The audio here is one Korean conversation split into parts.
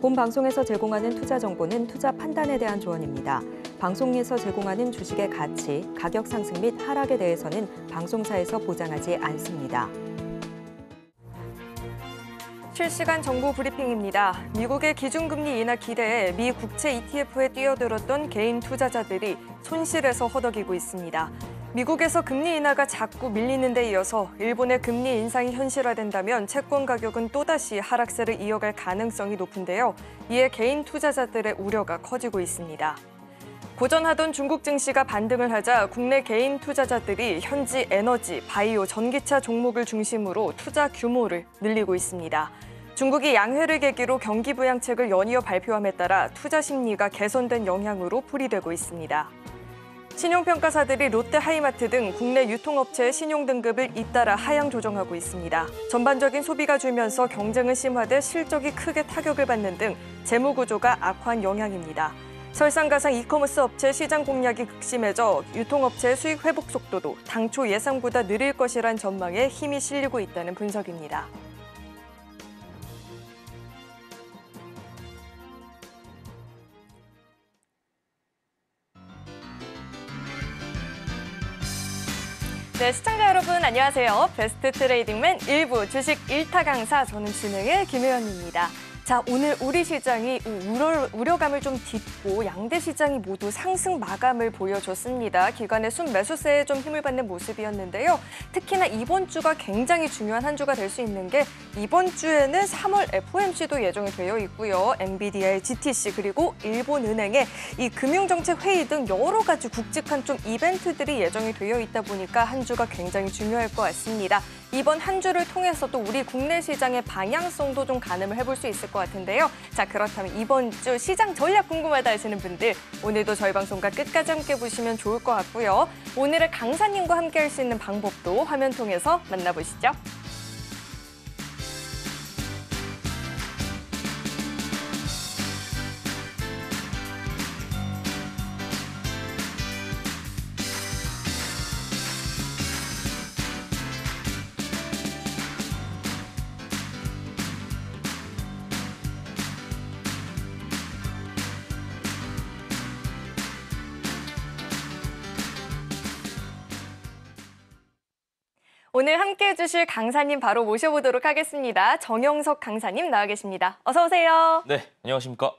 본 방송에서 제공하는 투자 정보는 투자 판단에 대한 조언입니다. 방송에서 제공하는 주식의 가치, 가격 상승 및 하락에 대해서는 방송사에서 보장하지 않습니다. 실시간 정보 브리핑입니다. 미국의 기준금리 인하 기대에 미 국채 ETF에 뛰어들었던 개인 투자자들이 손실에서 허덕이고 있습니다. 미국에서 금리 인하가 자꾸 밀리는 데 이어서 일본의 금리 인상이 현실화된다면 채권 가격은 또다시 하락세를 이어갈 가능성이 높은데요. 이에 개인 투자자들의 우려가 커지고 있습니다. 고전하던 중국 증시가 반등을 하자 국내 개인 투자자들이 현지 에너지, 바이오, 전기차 종목을 중심으로 투자 규모를 늘리고 있습니다. 중국이 양회를 계기로 경기 부양책을 연이어 발표함에 따라 투자 심리가 개선된 영향으로 풀이되고 있습니다. 신용평가사들이 롯데 하이마트 등 국내 유통업체의 신용등급을 잇따라 하향 조정하고 있습니다. 전반적인 소비가 줄면서 경쟁은 심화돼 실적이 크게 타격을 받는 등 재무구조가 악화한 영향입니다. 설상가상 이커머스 업체 시장 공략이 극심해져 유통업체의 수익 회복 속도도 당초 예상보다 느릴 것이란 전망에 힘이 실리고 있다는 분석입니다. 네, 시청자 여러분 안녕하세요. 베스트 트레이딩맨 일부 주식 일타 강사 저는 진행의 김혜연입니다. 자, 오늘 우리 시장이 우려, 감을좀 딛고 양대 시장이 모두 상승 마감을 보여줬습니다. 기관의 순매수세에 좀 힘을 받는 모습이었는데요. 특히나 이번 주가 굉장히 중요한 한 주가 될 수 있는 게 이번 주에는 3월 FOMC도 예정이 되어 있고요. 엔비디아의 GTC 그리고 일본은행의 이 금융정책 회의 등 여러 가지 국직한좀 이벤트들이 예정이 되어 있다 보니까 한 주가 굉장히 중요할 것 같습니다. 이번 한 주를 통해서 또 우리 국내 시장의 방향성도 좀 가늠을 해볼 수 있을 것 같은데요. 자 그렇다면 이번 주 시장 전략 궁금하다 하시는 분들 오늘도 저희 방송과 끝까지 함께 보시면 좋을 것 같고요. 오늘의 강사님과 함께 할 수 있는 방법도 화면 통해서 만나보시죠. 오늘 함께해 주실 강사님 바로 모셔보도록 하겠습니다. 정영석 강사님 나와 계십니다. 어서 오세요. 네, 안녕하십니까.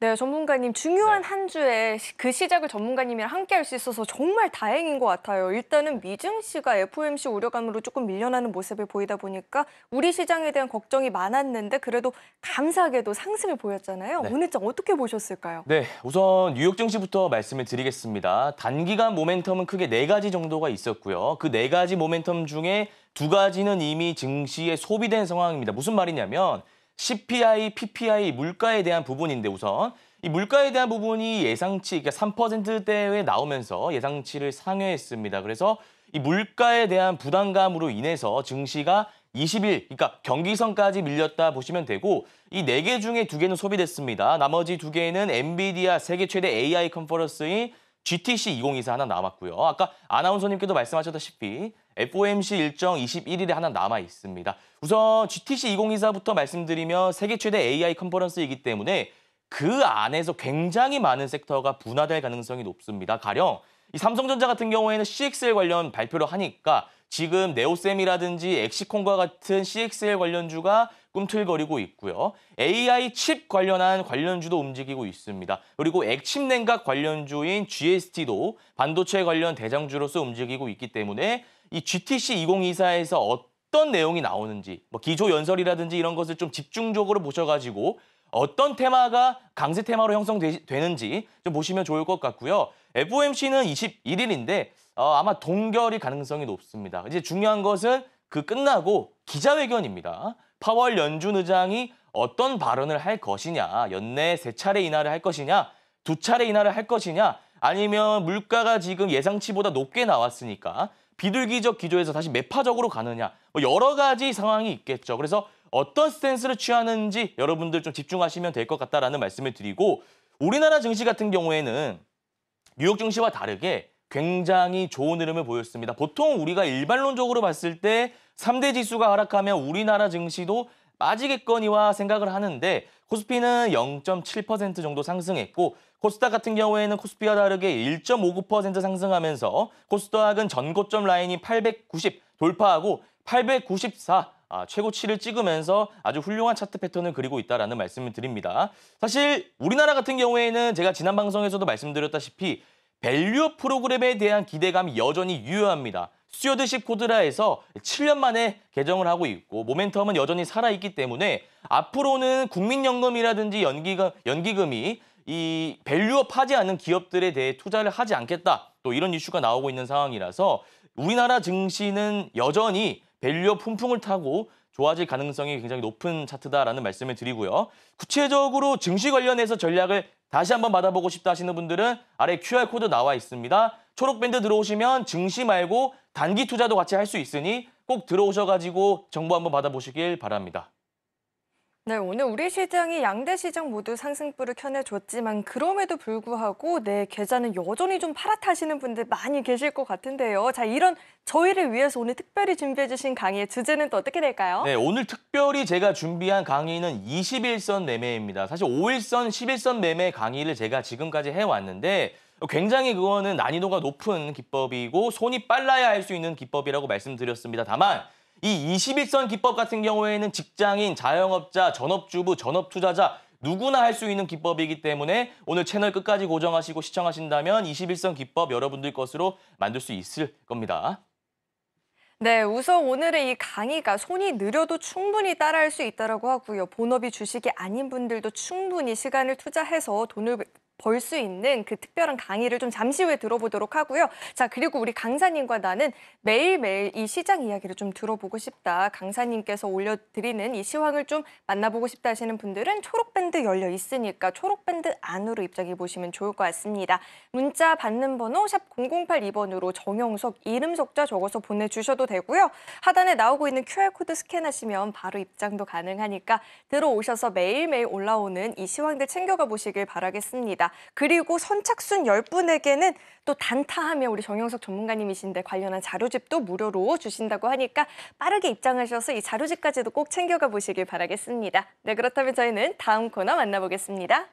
네, 전문가님 중요한 네. 한 주에 그 시작을 전문가님이랑 함께 할 수 있어서 정말 다행인 것 같아요. 일단은 미증 씨가 FOMC 우려감으로 조금 밀려나는 모습을 보이다 보니까 우리 시장에 대한 걱정이 많았는데 그래도 감사하게도 상승을 보였잖아요. 네. 오늘장 어떻게 보셨을까요? 네, 우선 뉴욕 증시부터 말씀을 드리겠습니다. 단기간 모멘텀은 크게 네 가지 정도가 있었고요. 그 네 가지 모멘텀 중에 두 가지는 이미 증시에 소비된 상황입니다. 무슨 말이냐면 CPI, PPI 물가에 대한 부분인데 우선 이 물가에 대한 부분이 예상치 그러니까 3%대에 나오면서 예상치를 상회했습니다. 그래서 이 물가에 대한 부담감으로 인해서 증시가 20일, 그러니까 경기선까지 밀렸다 보시면 되고 이 네 개 중에 두 개는 소비됐습니다. 나머지 두 개는 엔비디아 세계 최대 AI 컨퍼런스인 GTC 2024 하나 남았고요. 아까 아나운서님께도 말씀하셨다시피 FOMC 일정 21일에 하나 남아 있습니다. 우선 GTC 2024부터 말씀드리면 세계 최대 AI 컨퍼런스이기 때문에 그 안에서 굉장히 많은 섹터가 분화될 가능성이 높습니다. 가령 이 삼성전자 같은 경우에는 CXL 관련 발표를 하니까 지금 네오셈이라든지 엑시콘과 같은 CXL 관련주가 꿈틀거리고 있고요. AI 칩 관련한 관련주도 움직이고 있습니다. 그리고 액칩 냉각 관련주인 GST도 반도체 관련 대장주로서 움직이고 있기 때문에 이 GTC 2024에서 어떤 내용이 나오는지 뭐 기조 연설이라든지 이런 것을 좀 집중적으로 보셔가지고 어떤 테마가 강세 테마로 형성되는지 좀 보시면 좋을 것 같고요. FOMC는 21일인데 어, 아마 동결이 가능성이 높습니다. 이제 중요한 것은 그 끝나고 기자회견입니다. 파월 연준 의장이 어떤 발언을 할 것이냐, 연내 세 차례 인하를 할 것이냐, 두 차례 인하를 할 것이냐, 아니면 물가가 지금 예상치보다 높게 나왔으니까 비둘기적 기조에서 다시 매파적으로 가느냐 뭐 여러 가지 상황이 있겠죠. 그래서 어떤 스탠스를 취하는지 여러분들 좀 집중하시면 될 것 같다라는 말씀을 드리고 우리나라 증시 같은 경우에는 뉴욕 증시와 다르게 굉장히 좋은 흐름을 보였습니다. 보통 우리가 일반론적으로 봤을 때 3대 지수가 하락하면 우리나라 증시도 빠지겠거니와 생각을 하는데 코스피는 0.7% 정도 상승했고 코스닥 같은 경우에는 코스피와 다르게 1.59% 상승하면서 코스닥은 전고점 라인이 890 돌파하고 894 아, 최고치를 찍으면서 아주 훌륭한 차트 패턴을 그리고 있다라는 말씀을 드립니다. 사실 우리나라 같은 경우에는 제가 지난 방송에서도 말씀드렸다시피 밸류 프로그램에 대한 기대감이 여전히 유효합니다. 스튜어드십 코드라에서 7년 만에 개정을 하고 있고 모멘텀은 여전히 살아있기 때문에 앞으로는 국민연금이라든지 연기금, 연기금이 이 밸류업 하지 않은 기업들에 대해 투자를 하지 않겠다. 또 이런 이슈가 나오고 있는 상황이라서 우리나라 증시는 여전히 밸류업 훈풍을 타고 좋아질 가능성이 굉장히 높은 차트다라는 말씀을 드리고요. 구체적으로 증시 관련해서 전략을 다시 한번 받아보고 싶다 하시는 분들은 아래 QR코드 나와 있습니다. 초록밴드 들어오시면 증시 말고 단기 투자도 같이 할 수 있으니 꼭 들어오셔가지고 정보 한번 받아보시길 바랍니다. 네, 오늘 우리 시장이 양대 시장 모두 상승불을 켜내줬지만 그럼에도 불구하고 내 네, 계좌는 여전히 좀 파랗다시는 분들 많이 계실 것 같은데요. 자, 이런 저희를 위해서 오늘 특별히 준비해 주신 강의의 주제는 또 어떻게 될까요? 네, 오늘 특별히 제가 준비한 강의는 21선 매매입니다. 사실 5일선, 11선 매매 강의를 제가 지금까지 해왔는데 굉장히 그거는 난이도가 높은 기법이고 손이 빨라야 할 수 있는 기법이라고 말씀드렸습니다. 다만 이 21선 기법 같은 경우에는 직장인, 자영업자, 전업주부, 전업투자자 누구나 할 수 있는 기법이기 때문에 오늘 채널 끝까지 고정하시고 시청하신다면 21선 기법 여러분들 것으로 만들 수 있을 겁니다. 네, 우선 오늘의 이 강의가 손이 느려도 충분히 따라할 수 있다고 하고요. 본업이 주식이 아닌 분들도 충분히 시간을 투자해서 돈을 벌수 있는 그 특별한 강의를 좀 잠시 후에 들어보도록 하고요. 자, 그리고 우리 강사님과 나는 매일매일 이 시장 이야기를 좀 들어보고 싶다. 강사님께서 올려드리는 이 시황을 좀 만나보고 싶다 하시는 분들은 초록밴드 열려 있으니까 초록밴드 안으로 입장해 보시면 좋을 것 같습니다. 문자 받는 번호 샵 0082번으로 정영석, 이름 석자 적어서 보내주셔도 되고요. 하단에 나오고 있는 QR코드 스캔하시면 바로 입장도 가능하니까 들어오셔서 매일매일 올라오는 이 시황들 챙겨가 보시길 바라겠습니다. 있습니다. 그리고 선착순 10분에게는 또단타하며 우리 정영석 전문가님이신데 관련한 자료집도 무료로 주신다고 하니까 빠르게 입장하셔서 이 자료집까지도 꼭 챙겨가 보시길 바라겠습니다. 네, 그렇다면 저희는 다음 코너 만나보겠습니다.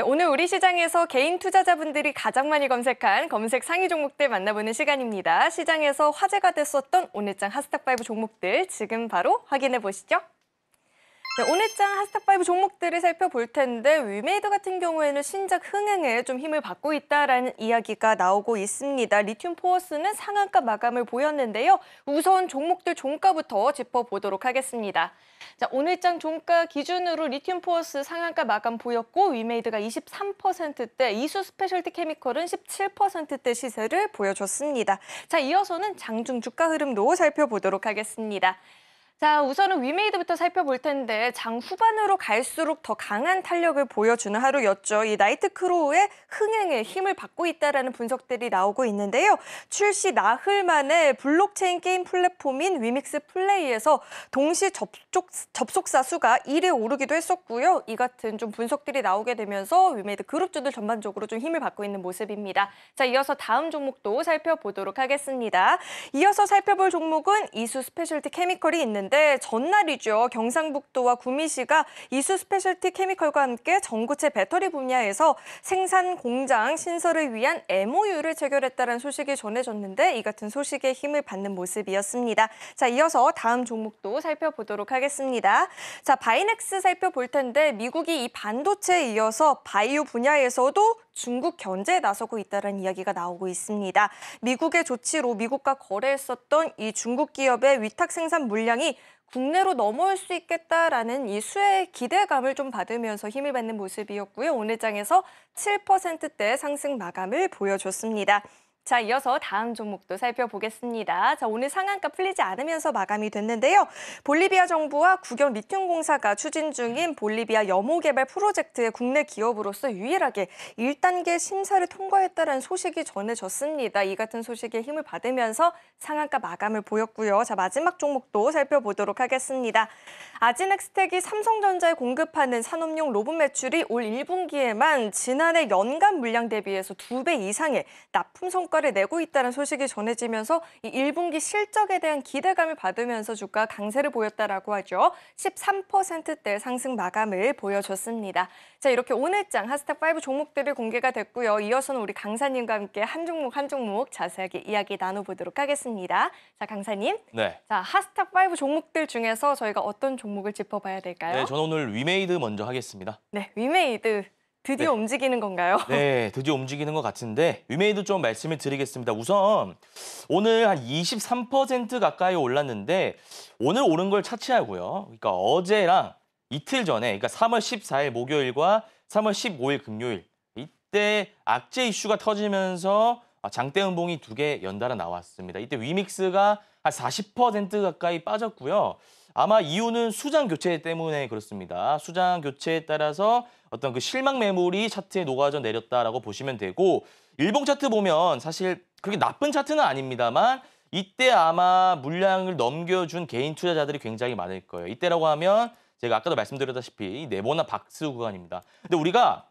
네, 오늘 우리 시장에서 개인 투자자분들이 가장 많이 검색한 검색 상위 종목들 만나보는 시간입니다. 시장에서 화제가 됐었던 오늘장 하스탁5 종목들 지금 바로 확인해 보시죠. 네, 오늘 장하스타5 종목들을 살펴볼 텐데 위메이드 같은 경우에는 신작 흥행에 좀 힘을 받고 있다라는 이야기가 나오고 있습니다. 리튬 포어스는 상한가 마감을 보였는데요. 우선 종목들 종가부터 짚어보도록 하겠습니다. 자, 오늘 장 종가 기준으로 리튬 포어스 상한가 마감 보였고 위메이드가 23%대, 이수 스페셜티 케미컬은 17%대 시세를 보여줬습니다. 자, 이어서는 장중 주가 흐름도 살펴보도록 하겠습니다. 자, 우선은 위메이드부터 살펴볼 텐데 장 후반으로 갈수록 더 강한 탄력을 보여주는 하루였죠. 이 나이트 크로우의 흥행에 힘을 받고 있다라는 분석들이 나오고 있는데요. 출시 나흘 만에 블록체인 게임 플랫폼인 위믹스 플레이에서 동시 접촉, 접속사 수가 1에 오르기도 했었고요. 이 같은 좀 분석들이 나오게 되면서 위메이드 그룹주들 전반적으로 좀 힘을 받고 있는 모습입니다. 자, 이어서 다음 종목도 살펴보도록 하겠습니다. 이어서 살펴볼 종목은 이수 스페셜티 케미컬이 있는 있는데 전날이죠. 경상북도와 구미시가 이수 스페셜티 케미컬과 함께 전구체 배터리 분야에서 생산 공장 신설을 위한 MOU를 체결했다는 소식이 전해졌는데 이 같은 소식에 힘을 받는 모습이었습니다. 자, 이어서 다음 종목도 살펴보도록 하겠습니다. 자, 바이넥스 살펴볼 텐데 미국이 이 반도체에 이어서 바이오 분야에서도 중국 견제에 나서고 있다는 이야기가 나오고 있습니다. 미국의 조치로 미국과 거래했었던 이 중국 기업의 위탁 생산 물량이 국내로 넘어올 수 있겠다라는 이 수혜의 기대감을 좀 받으면서 힘을 받는 모습이었고요. 오늘 장에서 7%대 상승 마감을 보여줬습니다. 자, 이어서 다음 종목도 살펴보겠습니다. 자, 오늘 상한가 풀리지 않으면서 마감이 됐는데요. 볼리비아 정부와 국영 리튬공사가 추진 중인 볼리비아 염호 개발 프로젝트의 국내 기업으로서 유일하게 1단계 심사를 통과했다는 소식이 전해졌습니다. 이 같은 소식에 힘을 받으면서 상한가 마감을 보였고요. 자, 마지막 종목도 살펴보도록 하겠습니다. 아지넥스텍이 삼성전자에 공급하는 산업용 로봇 매출이 올 1분기에만 지난해 연간 물량 대비해서 2배 이상의 납품 성과 성과를 내고 있다는 소식이 전해지면서 이 1분기 실적에 대한 기대감을 받으면서 주가 강세를 보였다라고 하죠. 13%대 상승 마감을 보여줬습니다. 자, 이렇게 오늘장 하스타5 종목들이 공개가 됐고요. 이어서는 우리 강사님과 함께 한 종목 한 종목 자세하게 이야기 나눠보도록 하겠습니다. 자, 강사님. 네. 자, 하스타5 종목들 중에서 저희가 어떤 종목을 짚어봐야 될까요? 네, 저는 오늘 위메이드 먼저 하겠습니다. 네, 위메이드 드디어 네. 움직이는 건가요? 네, 드디어 움직이는 것 같은데 위메이도 좀 말씀을 드리겠습니다. 우선 오늘 한 23% 가까이 올랐는데 오늘 오른 걸 차치하고요. 그러니까 어제랑 이틀 전에 그러니까 3월 14일 목요일과 3월 15일 금요일 이때 악재 이슈가 터지면서 장대 음봉이 두 개 연달아 나왔습니다. 이때 위믹스가 한 40% 가까이 빠졌고요. 아마 이유는 수장 교체 때문에 그렇습니다. 수장 교체에 따라서 어떤 그 실망 매물이 차트에 녹아져 내렸다라고 보시면 되고 일봉 차트 보면 사실 그렇게 나쁜 차트는 아닙니다만 이때 아마 물량을 넘겨준 개인 투자자들이 굉장히 많을 거예요. 이때라고 하면 제가 아까도 말씀드렸다시피 네모나 박스 구간입니다. 근데 우리가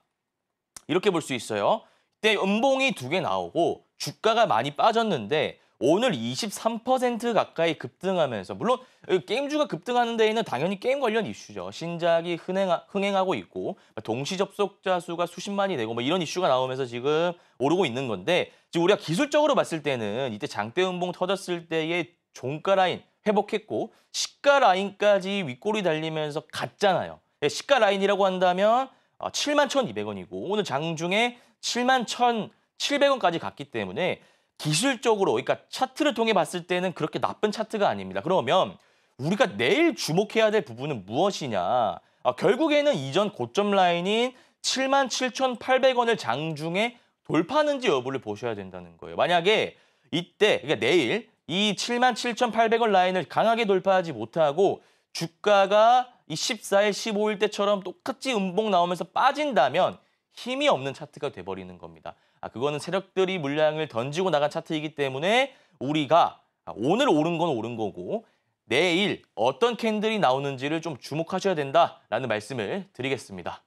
이렇게 볼 수 있어요. 이때 음봉이 두 개 나오고 주가가 많이 빠졌는데 오늘 23% 가까이 급등하면서 물론 게임주가 급등하는 데에는 당연히 게임 관련 이슈죠. 신작이 흥행하, 흥행하고 있고 뭐 동시 접속자 수가 수십만이 되고 뭐 이런 이슈가 나오면서 지금 오르고 있는 건데 지금 우리가 기술적으로 봤을 때는 이때 장대 음봉 터졌을 때의 종가 라인 회복했고 시가 라인까지 윗골이 달리면서 갔잖아요. 예, 시가 라인이라고 한다면 7 어, 1,200원이고 오늘 장중에 7 1,700원까지 갔기 때문에 기술적으로 그러니까 차트를 통해 봤을 때는 그렇게 나쁜 차트가 아닙니다. 그러면 우리가 내일 주목해야 될 부분은 무엇이냐? 아, 결국에는 이전 고점 라인인 77,800원을 장중에 돌파하는지 여부를 보셔야 된다는 거예요. 만약에 이때 그러니까 내일 이 77,800원 라인을 강하게 돌파하지 못하고 주가가 이 14일, 15일 때처럼 똑같이 음봉 나오면서 빠진다면 힘이 없는 차트가 돼버리는 겁니다. 아, 그거는 세력들이 물량을 던지고 나간 차트이기 때문에 우리가 아, 오늘 오른 건 오른 거고 내일 어떤 캔들이 나오는지를 좀 주목하셔야 된다라는 말씀을 드리겠습니다.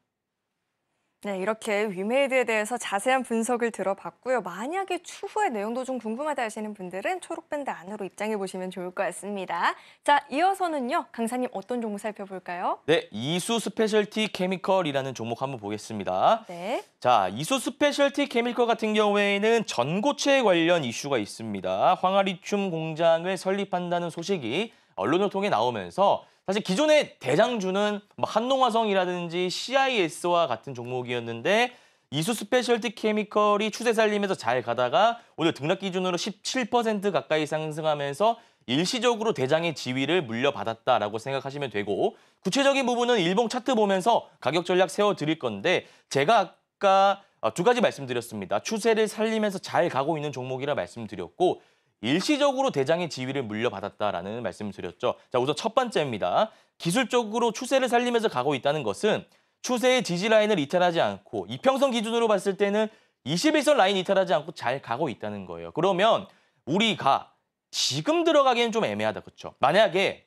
네, 이렇게 위메이드에 대해서 자세한 분석을 들어봤고요. 만약에 추후의 내용도 좀 궁금하다 하시는 분들은 초록밴드 안으로 입장해 보시면 좋을 것 같습니다. 자, 이어서는요. 강사님 어떤 종목 살펴볼까요? 네, 이수 스페셜티 케미컬이라는 종목 한번 보겠습니다. 네. 자, 이수 스페셜티 케미컬 같은 경우에는 전고체 관련 이슈가 있습니다. 황아리춤 공장을 설립한다는 소식이 언론을 통해 나오면서 사실 기존의 대장주는 뭐 한농화성이라든지 CIS와 같은 종목이었는데 이수 스페셜티 케미컬이 추세 살림에서 잘 가다가 오늘 등락 기준으로 17% 가까이 상승하면서 일시적으로 대장의 지위를 물려받았다라고 생각하시면 되고 구체적인 부분은 일봉 차트 보면서 가격 전략 세워드릴 건데 제가 아까 어, 두 가지 말씀드렸습니다. 추세를 살리면서 잘 가고 있는 종목이라 말씀드렸고 일시적으로 대장의 지위를 물려받았다라는 말씀을 드렸죠. 자, 우선 첫 번째입니다. 기술적으로 추세를 살리면서 가고 있다는 것은 추세의 지지 라인을 이탈하지 않고 이평선 기준으로 봤을 때는 21선 라인 이탈하지 않고 잘 가고 있다는 거예요. 그러면 우리가 지금 들어가기엔좀 애매하다. 그렇죠? 만약에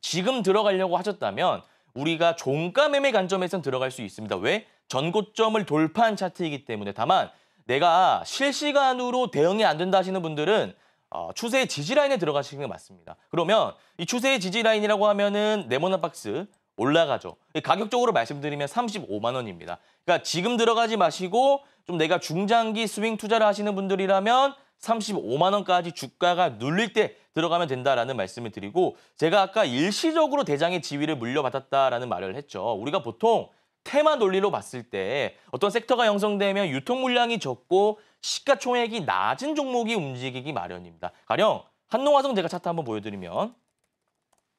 지금 들어가려고 하셨다면 우리가 종가 매매 관점에선 들어갈 수 있습니다. 왜? 전고점을 돌파한 차트이기 때문에 다만 내가 실시간으로 대응이 안 된다 하시는 분들은 어, 추세의 지지라인에 들어가시는 게 맞습니다. 그러면 이 추세의 지지라인이라고 하면은 네모난 박스 올라가죠. 가격적으로 말씀드리면 35만 원입니다. 그러니까 지금 들어가지 마시고 좀 내가 중장기 스윙 투자를 하시는 분들이라면 35만 원까지 주가가 눌릴 때 들어가면 된다라는 말씀을 드리고 제가 아까 일시적으로 대장의 지위를 물려받았다라는 말을 했죠. 우리가 보통 테마 논리로 봤을 때 어떤 섹터가 형성되면 유통 물량이 적고 시가총액이 낮은 종목이 움직이기 마련입니다. 가령 한농화성 제가 차트 한번 보여드리면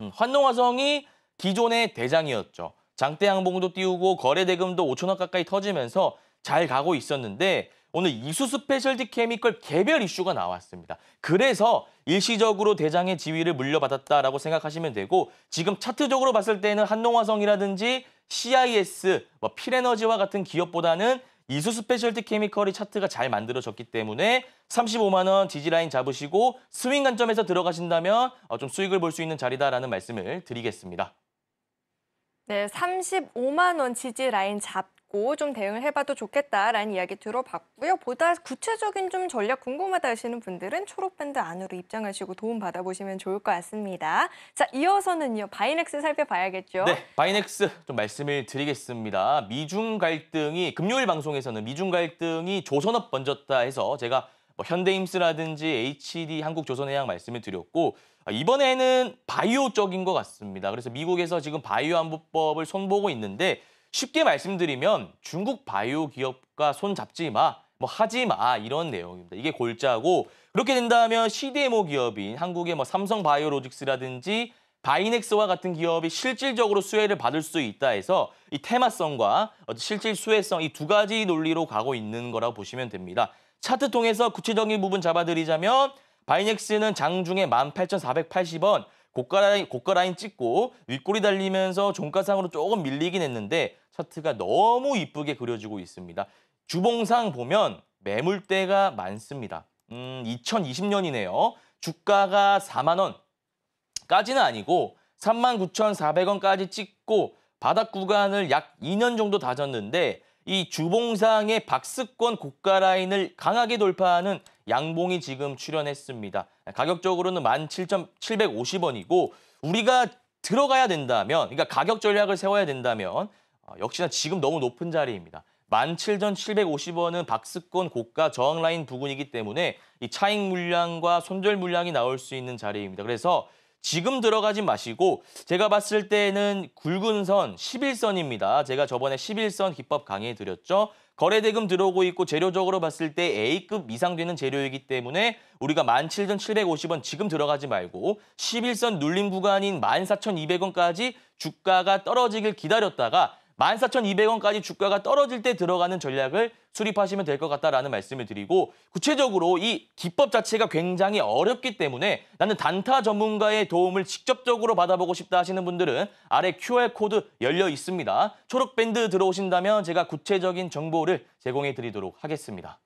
음, 한농화성이 기존의 대장이었죠. 장대 양봉도 띄우고 거래 대금도 5천억 가까이 터지면서 잘 가고 있었는데 오늘 이수 스페셜티 케미컬 개별 이슈가 나왔습니다. 그래서 일시적으로 대장의 지위를 물려받았다라고 생각하시면 되고 지금 차트적으로 봤을 때는 한농화성이라든지 CIS, 뭐 필에너지와 같은 기업보다는 이수 스페셜티 케미컬이 차트가 잘 만들어졌기 때문에 35만 원 지지라인 잡으시고 스윙 관점에서 들어가신다면 어, 좀 수익을 볼 수 있는 자리다라는 말씀을 드리겠습니다. 네, 35만 원 지지 라인 잡 있고 좀 대응을 해봐도 좋겠다라는 이야기 들어봤고요. 보다 구체적인 좀 전략 궁금하다 하시는 분들은 초록밴드 안으로 입장하시고 도움 받아보시면 좋을 것 같습니다. 자, 이어서는요. 바이넥스 살펴봐야겠죠. 네, 바이넥스 좀 말씀을 드리겠습니다. 미중 갈등이 금요일 방송에서는 미중 갈등이 조선업 번졌다 해서 제가 뭐 현대임스라든지 HD 한국조선해양 말씀을 드렸고 아, 이번에는 바이오 적인것 같습니다. 그래서 미국에서 지금 바이오 안보법을 손보고 있는데 쉽게 말씀드리면 중국 바이오 기업과 손잡지 마, 뭐 하지 마 이런 내용입니다. 이게 골자고 그렇게 된다면 CDMO 기업인 한국의 뭐 삼성 바이오로직스라든지 바이넥스와 같은 기업이 실질적으로 수혜를 받을 수 있다 해서 이 테마성과 실질 수혜성 이 두 가지 논리로 가고 있는 거라고 보시면 됩니다. 차트 통해서 구체적인 부분 잡아드리자면 바이넥스는 장중에 18,480원, 고가 라인, 고가 라인 찍고 윗골이 달리면서 종가상으로 조금 밀리긴 했는데 차트가 너무 이쁘게 그려지고 있습니다. 주봉상 보면 매물대가 많습니다. 음, 2020년이네요. 주가가 4만 원까지는 아니고 39,400원까지 찍고 바닥 구간을 약 2년 정도 다졌는데 이 주봉상의 박스권 고가 라인을 강하게 돌파하는 양봉이 지금 출현했습니다. 가격적으로는 17,750원이고 우리가 들어가야 된다면, 그러니까 가격 전략을 세워야 된다면 어, 역시나 지금 너무 높은 자리입니다. 17,750원은 박스권 고가 저항 라인 부근이기 때문에 이 차익 물량과 손절 물량이 나올 수 있는 자리입니다. 그래서 지금 들어가지 마시고 제가 봤을 때는 굵은 선 11선입니다. 제가 저번에 11선 기법 강의해 드렸죠. 거래 대금 들어오고 있고 재료적으로 봤을 때 A급 이상 되는 재료이기 때문에 우리가 17,750원 지금 들어가지 말고 11선 눌림 구간인 14,200원까지 주가가 떨어지길 기다렸다가 14,200원까지 주가가 떨어질 때 들어가는 전략을 수립하시면 될 것 같다라는 말씀을 드리고 구체적으로 이 기법 자체가 굉장히 어렵기 때문에 나는 단타 전문가의 도움을 직접적으로 받아보고 싶다 하시는 분들은 아래 QR코드 열려 있습니다. 초록밴드 들어오신다면 제가 구체적인 정보를 제공해 드리도록 하겠습니다.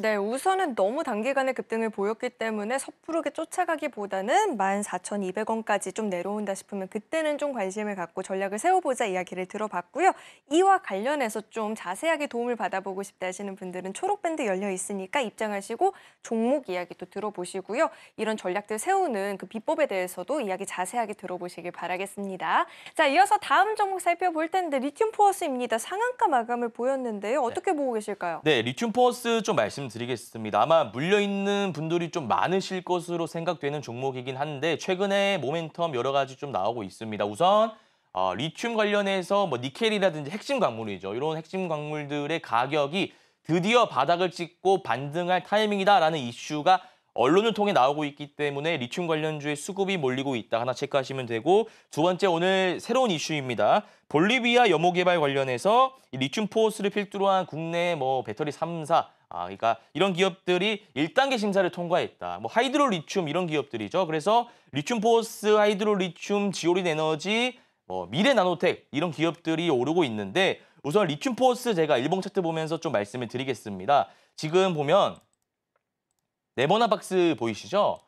네, 우선은 너무 단기간에 급등을 보였기 때문에 섣부르게 쫓아가기보다는 14,200원까지 좀 내려온다 싶으면 그때는 좀 관심을 갖고 전략을 세워보자 이야기를 들어봤고요. 이와 관련해서 좀 자세하게 도움을 받아보고 싶다 하시는 분들은 초록밴드 열려 있으니까 입장하시고 종목 이야기도 들어보시고요. 이런 전략들 세우는 그 비법에 대해서도 이야기 자세하게 들어보시길 바라겠습니다. 자, 이어서 다음 종목 살펴볼 텐데 리튬 포어스입니다. 상한가 마감을 보였는데요. 네. 어떻게 네. 보고 계실까요? 네, 리튬 포어스 좀 말씀 말씀드리겠습니다. 아마 물려있는 분들이 좀 많으실 것으로 생각되는 종목이긴 한데 최근에 모멘텀 여러 가지 좀 나오고 있습니다. 우선 어, 리튬 관련해서 뭐 니켈이라든지 핵심 광물이죠. 이런 핵심 광물들의 가격이 드디어 바닥을 찍고 반등할 타이밍이다라는 이슈가 언론을 통해 나오고 있기 때문에 리튬 관련주의 수급이 몰리고 있다 하나 체크하시면 되고 두 번째 오늘 새로운 이슈입니다. 볼리비아 염호 개발 관련해서 리튬 포스를 필두로 한 국내 뭐 배터리 3사 아, 그러니까 이런 기업들이 1단계 심사를 통과했다. 뭐 하이드로 리튬 이런 기업들이죠. 그래서 리튬 포스, 하이드로 리튬, 지오린 에너지, 뭐 미래 나노텍 이런 기업들이 오르고 있는데 우선 리튬 포스 제가 일봉 차트 보면서 좀 말씀을 드리겠습니다. 지금 보면 네모나 박스 보이시죠?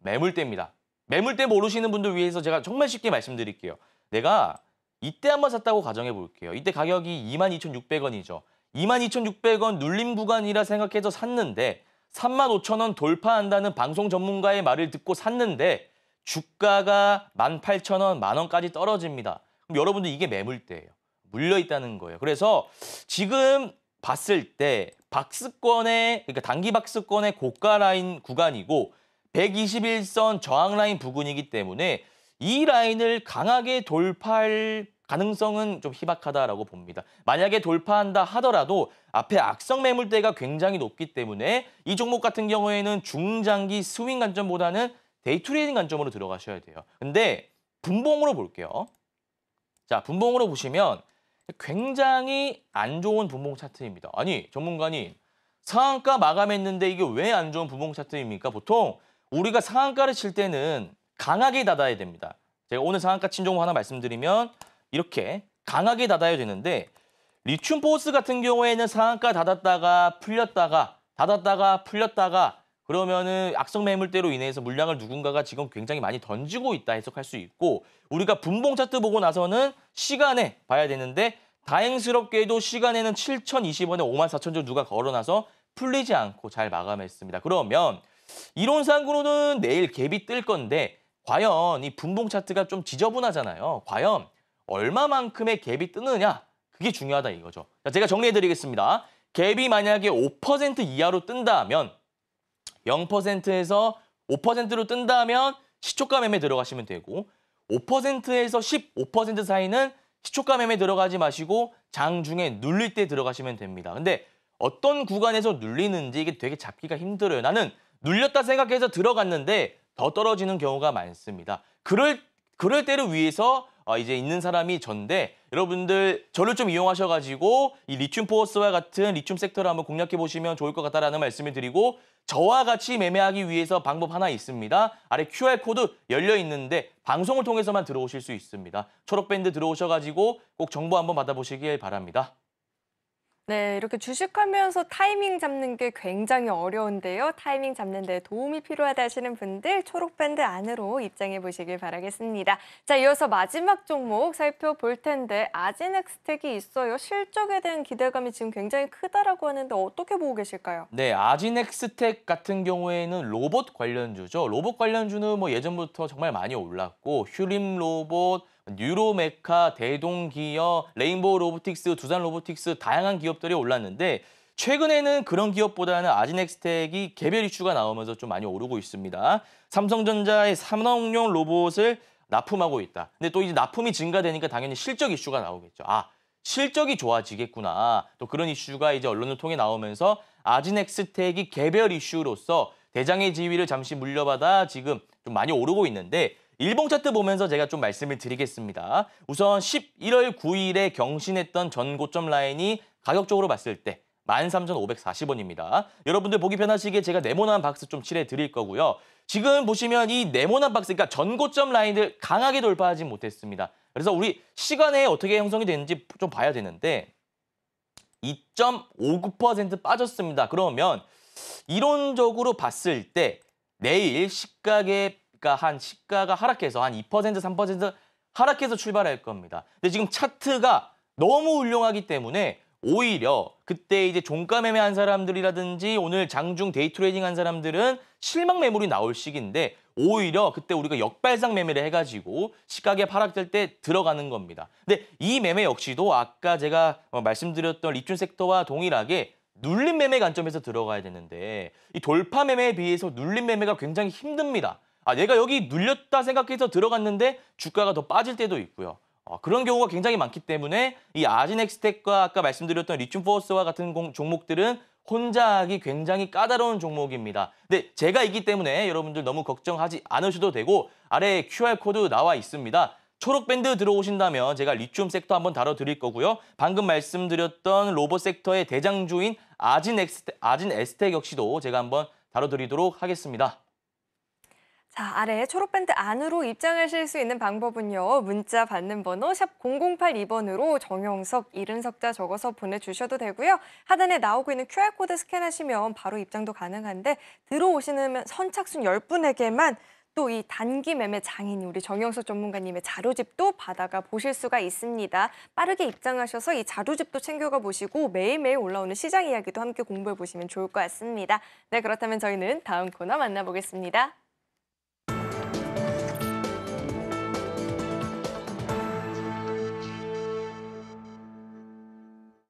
매물대입니다. 매물대 모르시는 뭐 분들 위해서 제가 정말 쉽게 말씀드릴게요. 내가 이때 한번 샀다고 가정해 볼게요. 이때 가격이 22,600원이죠. 22,600원 눌림 구간이라 생각해서 샀는데 35,000원 돌파한다는 방송 전문가의 말을 듣고 샀는데 주가가 18,000원, 만원까지 떨어집니다. 그럼 여러분들 이게 매물대예요. 물려있다는 거예요. 그래서 지금 봤을 때 박스권의 그러니까 단기 박스권의 고가 라인 구간이고 121선 저항 라인 부근이기 때문에 이 라인을 강하게 돌파할 가능성은 좀 희박하다라고 봅니다. 만약에 돌파한다 하더라도 앞에 악성 매물대가 굉장히 높기 때문에 이 종목 같은 경우에는 중장기 스윙 관점보다는 데이 트레이딩 관점으로 들어가셔야 돼요. 근데 분봉으로 볼게요. 자, 분봉으로 보시면 굉장히 안 좋은 분봉 차트입니다. 아니, 전문가님, 상한가 마감했는데 이게 왜 안 좋은 분봉 차트입니까? 보통 우리가 상한가를 칠 때는 강하게 닫아야 됩니다. 제가 오늘 상한가 친종 하나 말씀드리면 이렇게 강하게 닫아야 되는데 리튬 포스 같은 경우에는 상한가 닫았다가 풀렸다가 닫았다가 풀렸다가 그러면은 악성 매물대로 인해서 물량을 누군가가 지금 굉장히 많이 던지고 있다 해석할 수 있고 우리가 분봉 차트 보고 나서는 시간에 봐야 되는데 다행스럽게도 시간에는 7,020원에 54,000주 누가 걸어놔서 풀리지 않고 잘 마감했습니다. 그러면 이론상으로는 내일 갭이 뜰 건데 과연 이 분봉 차트가 좀 지저분하잖아요. 과연 얼마만큼의 갭이 뜨느냐 그게 중요하다 이거죠. 자, 제가 정리해드리겠습니다. 갭이 만약에 5% 이하로 뜬다면 0%에서 5%로 뜬다면 시초가 매매 들어가시면 되고 5%에서 15% 사이는 시초가 매매 들어가지 마시고 장중에 눌릴 때 들어가시면 됩니다. 근데 어떤 구간에서 눌리는지 이게 되게 잡기가 힘들어요. 나는 눌렸다 생각해서 들어갔는데 더 떨어지는 경우가 많습니다. 그럴, 그럴 때를 위해서 아, 이제 있는 사람이 전데 여러분들 저를 좀 이용하셔가지고 이 리튬 포워스와 같은 리튬 섹터를 한번 공략해 보시면 좋을 것 같다라는 말씀을 드리고 저와 같이 매매하기 위해서 방법 하나 있습니다. 아래 QR 코드 열려 있는데 방송을 통해서만 들어오실 수 있습니다. 초록 밴드 들어오셔가지고 꼭 정보 한번 받아보시길 바랍니다. 네, 이렇게 주식하면서 타이밍 잡는 게 굉장히 어려운데요. 타이밍 잡는 데 도움이 필요하다 하시는 분들 초록밴드 안으로 입장해 보시길 바라겠습니다. 자, 이어서 마지막 종목 살펴볼 텐데 아지넥스텍이 있어요. 실적에 대한 기대감이 지금 굉장히 크다라고 하는데 어떻게 보고 계실까요? 네, 아지넥스텍 같은 경우에는 로봇 관련주죠. 로봇 관련주는 뭐 예전부터 정말 많이 올랐고 휴림 로봇, 뉴로메카, 대동기어, 레인보우 로보틱스, 두산 로보틱스 다양한 기업들이 올랐는데 최근에는 그런 기업보다는 아지넥스텍이 개별 이슈가 나오면서 좀 많이 오르고 있습니다. 삼성전자의 산업용 로봇을 납품하고 있다. 근데 또 이제 납품이 증가되니까 당연히 실적 이슈가 나오겠죠. 아, 실적이 좋아지겠구나. 또 그런 이슈가 이제 언론을 통해 나오면서 아지넥스텍이 개별 이슈로서 대장의 지위를 잠시 물려받아 지금 좀 많이 오르고 있는데 일봉 차트 보면서 제가 좀 말씀을 드리겠습니다. 우선 11월 9일에 경신했던 전고점 라인이 가격적으로 봤을 때 13,540원입니다. 여러분들 보기 편하시게 제가 네모난 박스 좀 칠해 드릴 거고요. 지금 보시면 이 네모난 박스, 그러니까 전고점 라인을 강하게 돌파하지 못했습니다. 그래서 우리 시간에 어떻게 형성이 되는지 좀 봐야 되는데 2.59% 빠졌습니다. 그러면 이론적으로 봤을 때 내일 시각에 주가 그러니까 한 시가가 하락해서 한 2% 3% 하락해서 출발할 겁니다. 근데 지금 차트가 너무 훌륭하기 때문에 오히려 그때 이제 종가 매매한 사람들이라든지 오늘 장중 데이 트레이딩 한 사람들은 실망 매물이 나올 시기인데 오히려 그때 우리가 역발상 매매를 해가지고 시가에 파락될 때 들어가는 겁니다. 근데 이 매매 역시도 아까 제가 어, 말씀드렸던 리튬 섹터와 동일하게 눌림 매매 관점에서 들어가야 되는데 이 돌파 매매에 비해서 눌림 매매가 굉장히 힘듭니다. 아, 얘가 여기 눌렸다 생각해서 들어갔는데 주가가 더 빠질 때도 있고요. 어, 그런 경우가 굉장히 많기 때문에 이 아진엑스텍과 아까 말씀드렸던 리튬포스와 같은 공, 종목들은 혼자 하기 굉장히 까다로운 종목입니다. 근데 제가 있기 때문에 여러분들 너무 걱정하지 않으셔도 되고 아래에 QR코드 나와 있습니다. 초록 밴드 들어오신다면 제가 리튬 섹터 한번 다뤄드릴 거고요. 방금 말씀드렸던 로봇 섹터의 대장주인 아진엑스 아진 스텍 역시도 제가 한번 다뤄드리도록 하겠습니다. 자, 아래 초록밴드 안으로 입장하실 수 있는 방법은요. 문자 받는 번호 샵 0082번으로 정영석, 이름 석자 적어서 보내주셔도 되고요. 하단에 나오고 있는 QR코드 스캔하시면 바로 입장도 가능한데 들어오시는 선착순 10분에게만 또 이 단기 매매 장인 우리 정영석 전문가님의 자료집도 받아가 보실 수가 있습니다. 빠르게 입장하셔서 이 자료집도 챙겨가 보시고 매일매일 올라오는 시장 이야기도 함께 공부해 보시면 좋을 것 같습니다. 네, 그렇다면 저희는 다음 코너 만나보겠습니다.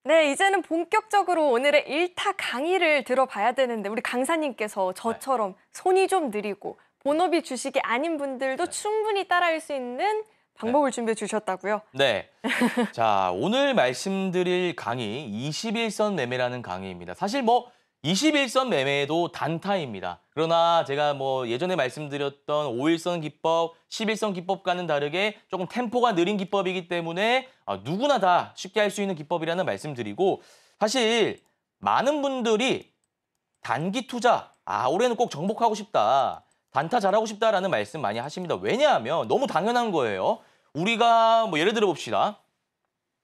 네, 이제는 본격적으로 오늘의 일타 강의를 들어봐야 되는데 우리 강사님께서 네. 저처럼 손이 좀 느리고 본업이 주식이 아닌 분들도 네. 충분히 따라할 수 있는 방법을 네. 준비해 주셨다고요? 네. 자, 오늘 말씀드릴 강의 21선 매매라는 강의입니다. 사실 뭐 21선 매매도 단타입니다. 그러나 제가 뭐 예전에 말씀드렸던 5일선 기법, 11선 기법과는 다르게 조금 템포가 느린 기법이기 때문에 어, 누구나 다 쉽게 할 수 있는 기법이라는 말씀드리고 사실 많은 분들이 단기 투자, 아 올해는 꼭 정복하고 싶다, 단타 잘하고 싶다라는 말씀 많이 하십니다. 왜냐하면 너무 당연한 거예요. 우리가 뭐 예를 들어 봅시다.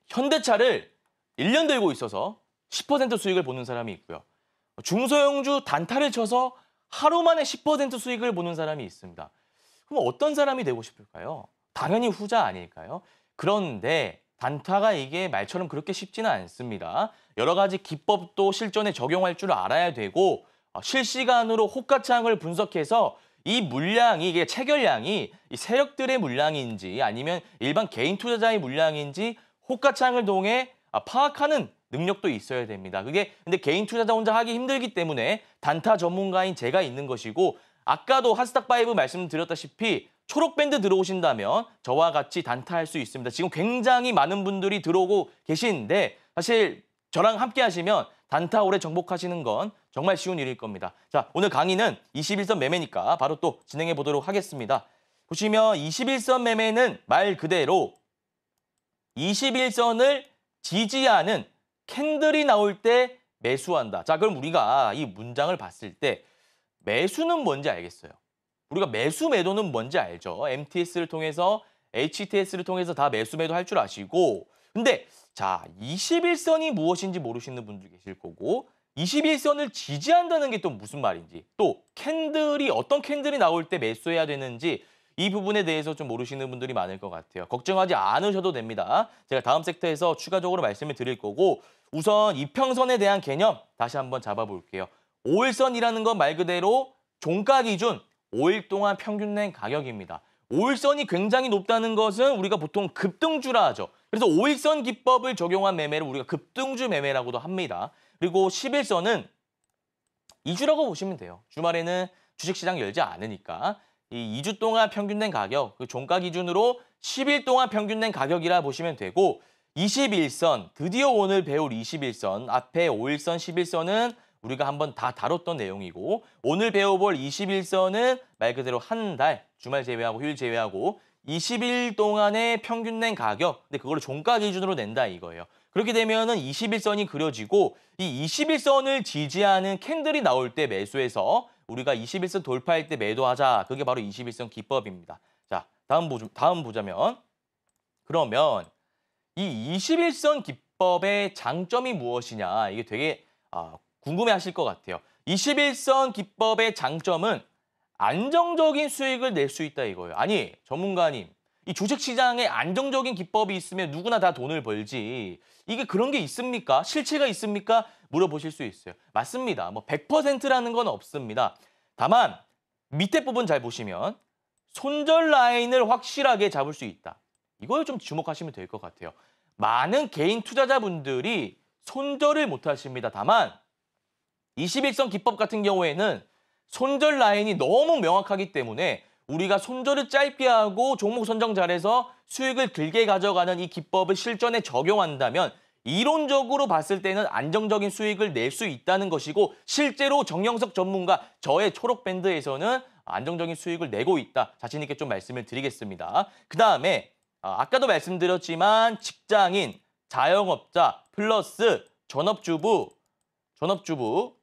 현대차를 1년 들고 있어서 10% 수익을 보는 사람이 있고요. 중소형주 단타를 쳐서 하루 만에 10% 수익을 보는 사람이 있습니다. 그럼 어떤 사람이 되고 싶을까요? 당연히 후자 아닐까요? 그런데 단타가 이게 말처럼 그렇게 쉽지는 않습니다. 여러 가지 기법도 실전에 적용할 줄 알아야 되고 어, 실시간으로 호가창을 분석해서 이 물량이 이게 체결량이 이 세력들의 물량인지 아니면 일반 개인 투자자의 물량인지 호가창을 통해 아, 파악하는 능력도 있어야 됩니다. 그게 근데 개인 투자자 혼자 하기 힘들기 때문에 단타 전문가인 제가 있는 것이고 아까도 하스닥5 말씀드렸다시피 초록밴드 들어오신다면 저와 같이 단타할 수 있습니다. 지금 굉장히 많은 분들이 들어오고 계신데 사실 저랑 함께 하시면 단타 오래 정복하시는 건 정말 쉬운 일일 겁니다. 자, 오늘 강의는 21선 매매니까 바로 또 진행해 보도록 하겠습니다. 보시면 21선 매매는 말 그대로 21선을 지지하는 캔들이 나올 때 매수한다. 자, 그럼 우리가 이 문장을 봤을 때 매수는 뭔지 알겠어요. 우리가 매수 매도는 뭔지 알죠. MTS를 통해서 HTS를 통해서 다 매수 매도 할 줄 아시고 근데 자, 21선이 무엇인지 모르시는 분들 계실 거고 21선을 지지한다는 게 또 무슨 말인지 또 캔들이 어떤 캔들이 나올 때 매수해야 되는지 이 부분에 대해서 좀 모르시는 분들이 많을 것 같아요. 걱정하지 않으셔도 됩니다. 제가 다음 섹터에서 추가적으로 말씀을 드릴 거고 우선 이평선에 대한 개념 다시 한번 잡아볼게요. 5일선이라는 건 말 그대로 종가 기준 5일 동안 평균 낸 가격입니다. 5일선이 굉장히 높다는 것은 우리가 보통 급등주라 하죠. 그래서 5일선 기법을 적용한 매매를 우리가 급등주 매매라고도 합니다. 그리고 1 1선은 2주라고 보시면 돼요. 주말에는 주식시장 열지 않으니까. 이 2주 동안 평균된 가격, 그 종가 기준으로 10일 동안 평균된 가격이라 보시면 되고 21선, 드디어 오늘 배울 21선, 앞에 5일선, 11선은 우리가 한번 다 다뤘던 내용이고 오늘 배워볼 21선은 말 그대로 한 달, 주말 제외하고 휴일 제외하고 20일 동안의 평균 낸 가격, 근데 그걸 종가 기준으로 낸다 이거예요. 그렇게 되면은 21선이 그려지고 이 21선을 지지하는 캔들이 나올 때 매수해서 우리가 21선 돌파할 때 매도하자. 그게 바로 21선 기법입니다. 자, 다음, 보, 다음 보자면 그러면 이 21선 기법의 장점이 무엇이냐. 이게 되게 아, 궁금해하실 것 같아요. 21선 기법의 장점은 안정적인 수익을 낼 수 있다 이거예요. 아니, 전문가님, 이 주식 시장에 안정적인 기법이 있으면 누구나 다 돈을 벌지 이게 그런 게 있습니까? 실체가 있습니까? 물어보실 수 있어요. 맞습니다. 뭐 100%라는 건 없습니다. 다만 밑에 부분 잘 보시면 손절 라인을 확실하게 잡을 수 있다. 이걸 좀 주목하시면 될 것 같아요. 많은 개인 투자자분들이 손절을 못 하십니다. 다만 21선 기법 같은 경우에는 손절 라인이 너무 명확하기 때문에 우리가 손절을 짧게 하고 종목 선정 잘해서 수익을 길게 가져가는 이 기법을 실전에 적용한다면 이론적으로 봤을 때는 안정적인 수익을 낼 수 있다는 것이고 실제로 정영석 전문가 저의 초록 밴드에서는 안정적인 수익을 내고 있다. 자신 있게 좀 말씀을 드리겠습니다. 그다음에 아, 아까도 말씀드렸지만 직장인, 자영업자 플러스 전업주부, 전업주부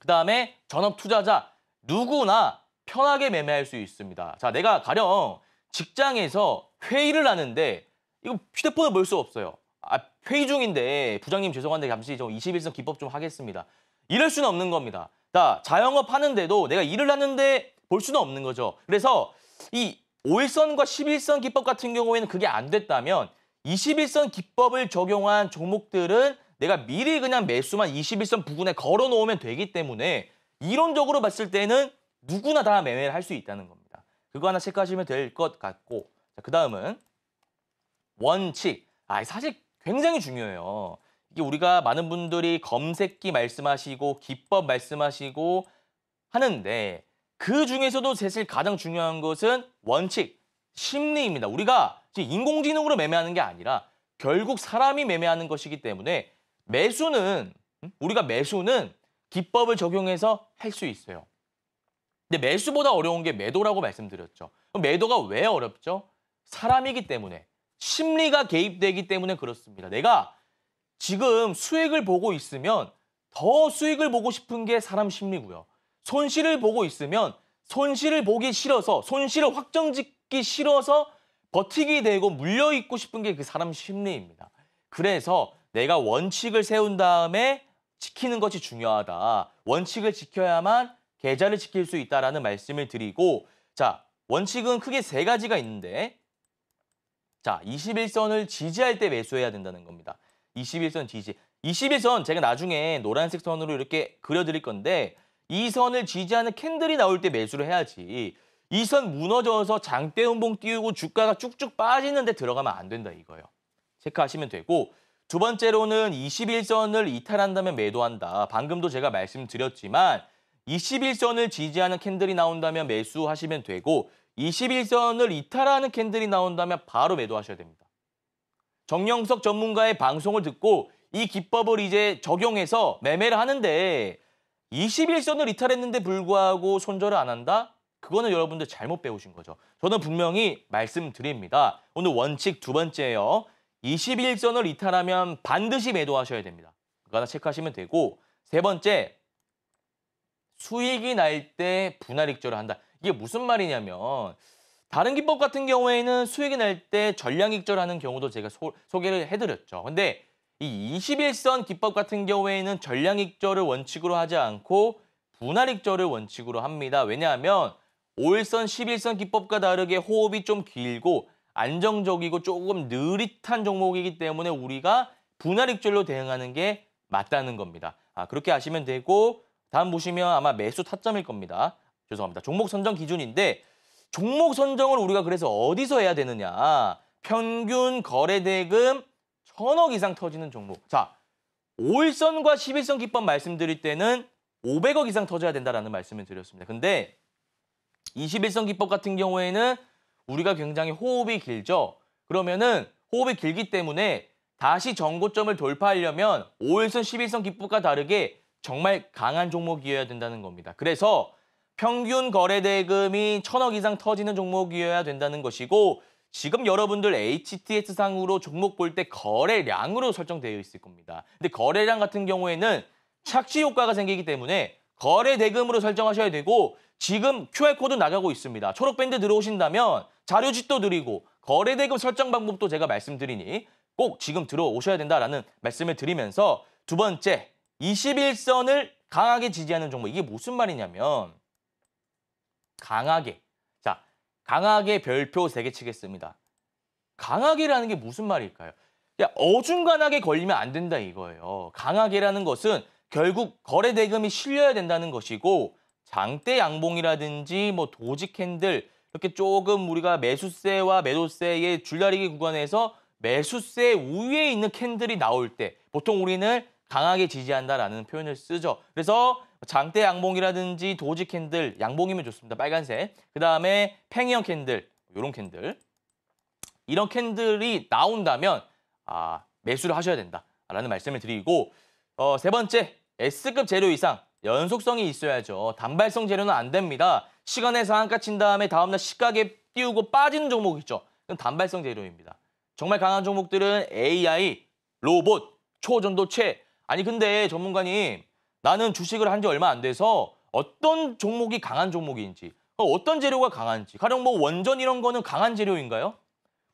그다음에 전업투자자 누구나 편하게 매매할 수 있습니다. 자, 내가 가령 직장에서 회의를 하는데 이거 휴대폰을 볼 수 없어요. 아, 회의 중인데 부장님 죄송한데 잠시 저 21선 기법 좀 하겠습니다. 이럴 수는 없는 겁니다. 자, 자영업 하는데도 내가 일을 하는데 볼 수는 없는 거죠. 그래서 이 5일선과 11선 기법 같은 경우에는 그게 안 됐다면 21선 기법을 적용한 종목들은 내가 미리 그냥 매수만 21선 부근에 걸어 놓으면 되기 때문에 이론적으로 봤을 때는 누구나 다 매매를 할 수 있다는 겁니다. 그거 하나 체크하시면 될 것 같고 그 다음은 원칙. 아, 사실 굉장히 중요해요. 이게 우리가 많은 분들이 검색기 말씀하시고 기법 말씀하시고 하는데 그 중에서도 사실 가장 중요한 것은 원칙, 심리입니다. 우리가 인공지능으로 매매하는 게 아니라 결국 사람이 매매하는 것이기 때문에 매수는 음? 우리가 매수는 기법을 적용해서 할 수 있어요. 근데 매수보다 어려운 게 매도라고 말씀드렸죠. 매도가 왜 어렵죠? 사람이기 때문에 심리가 개입되기 때문에 그렇습니다. 내가 지금 수익을 보고 있으면 더 수익을 보고 싶은 게 사람 심리고요. 손실을 보고 있으면 손실을 보기 싫어서 손실을 확정짓기 싫어서 버티기 되고 물려 있고 싶은 게 그 사람 심리입니다. 그래서 내가 원칙을 세운 다음에 지키는 것이 중요하다. 원칙을 지켜야만 계좌를 지킬 수 있다라는 말씀을 드리고 자 원칙은 크게 세 가지가 있는데 자 21선을 지지할 때 매수해야 된다는 겁니다. 21선 지지. 21선 제가 나중에 노란색 선으로 이렇게 그려드릴 건데 이 선을 지지하는 캔들이 나올 때 매수를 해야지 이 선 무너져서 장대 음봉 띄우고 주가가 쭉쭉 빠지는데 들어가면 안 된다 이거예요. 체크하시면 되고 두 번째로는 21선을 이탈한다면 매도한다. 방금도 제가 말씀드렸지만 21선을 지지하는 캔들이 나온다면 매수하시면 되고 21선을 이탈하는 캔들이 나온다면 바로 매도하셔야 됩니다. 정영석 전문가의 방송을 듣고 이 기법을 이제 적용해서 매매를 하는데 21선을 이탈했는데 불구하고 손절을 안 한다? 그거는 여러분들 잘못 배우신 거죠. 저는 분명히 말씀드립니다. 오늘 원칙 두 번째예요. 21선을 이탈하면 반드시 매도하셔야 됩니다. 그거 하나 체크하시면 되고 세 번째, 수익이 날 때 분할익절을 한다. 이게 무슨 말이냐면 다른 기법 같은 경우에는 수익이 날 때 전량익절하는 경우도 제가 소, 개를 해드렸죠. 근데 이 21선 기법 같은 경우에는 전량익절을 원칙으로 하지 않고 분할익절을 원칙으로 합니다. 왜냐하면 5일선, 11선 기법과 다르게 호흡이 좀 길고 안정적이고 조금 느릿한 종목이기 때문에 우리가 분할익절로 대응하는 게 맞다는 겁니다. 아, 그렇게 아시면 되고 다음 보시면 아마 매수 타점일 겁니다. 죄송합니다. 종목 선정 기준인데 종목 선정을 우리가 그래서 어디서 해야 되느냐. 평균 거래대금 천억 이상 터지는 종목. 자, 5일선과 11선 기법 말씀드릴 때는 500억 이상 터져야 된다라는 말씀을 드렸습니다. 근데 21선 기법 같은 경우에는 우리가 굉장히 호흡이 길죠. 그러면은 호흡이 길기 때문에 다시 정고점을 돌파하려면 5일선, 11선 기법과 다르게 정말 강한 종목이어야 된다는 겁니다. 그래서 평균 거래 대금이 천억 이상 터지는 종목이어야 된다는 것이고 지금 여러분들 HTS상으로 종목 볼 때 거래량으로 설정되어 있을 겁니다. 근데 거래량 같은 경우에는 착시 효과가 생기기 때문에 거래 대금으로 설정하셔야 되고 지금 QR코드 나가고 있습니다. 초록밴드 들어오신다면 자료집도 드리고 거래 대금 설정 방법도 제가 말씀드리니 꼭 지금 들어오셔야 된다라는 말씀을 드리면서 두 번째 21선을 강하게 지지하는 종목. 이게 무슨 말이냐면 강하게. 자, 강하게 별표 3개 치겠습니다. 강하게라는 게 무슨 말일까요? 야, 어중간하게 걸리면 안 된다 이거예요. 강하게라는 것은 결국 거래 대금이 실려야 된다는 것이고 장대 양봉이라든지 뭐도지캔들 이렇게 조금 우리가 매수세와 매도세의 줄다리기 구간에서 매수세 우위에 있는 캔들이 나올 때 보통 우리는 강하게 지지한다라는 표현을 쓰죠. 그래서 장대 양봉이라든지 도지 캔들, 양봉이면 좋습니다. 빨간색. 그다음에 팽이형 캔들, 요런 캔들. 이런 캔들이 나온다면 아, 매수를 하셔야 된다라는 말씀을 드리고 어, 세 번째, S급 재료 이상 연속성이 있어야죠. 단발성 재료는 안 됩니다. 시간에 상한가 친 다음에 다음날 시가에 띄우고 빠지는 종목 있죠. 그건 단발성 재료입니다. 정말 강한 종목들은 AI, 로봇, 초전도체, 아니 근데 전문가님 나는 주식을 한 지 얼마 안 돼서 어떤 종목이 강한 종목인지 어, 어떤 재료가 강한지 가령 뭐 원전 이런 거는 강한 재료인가요?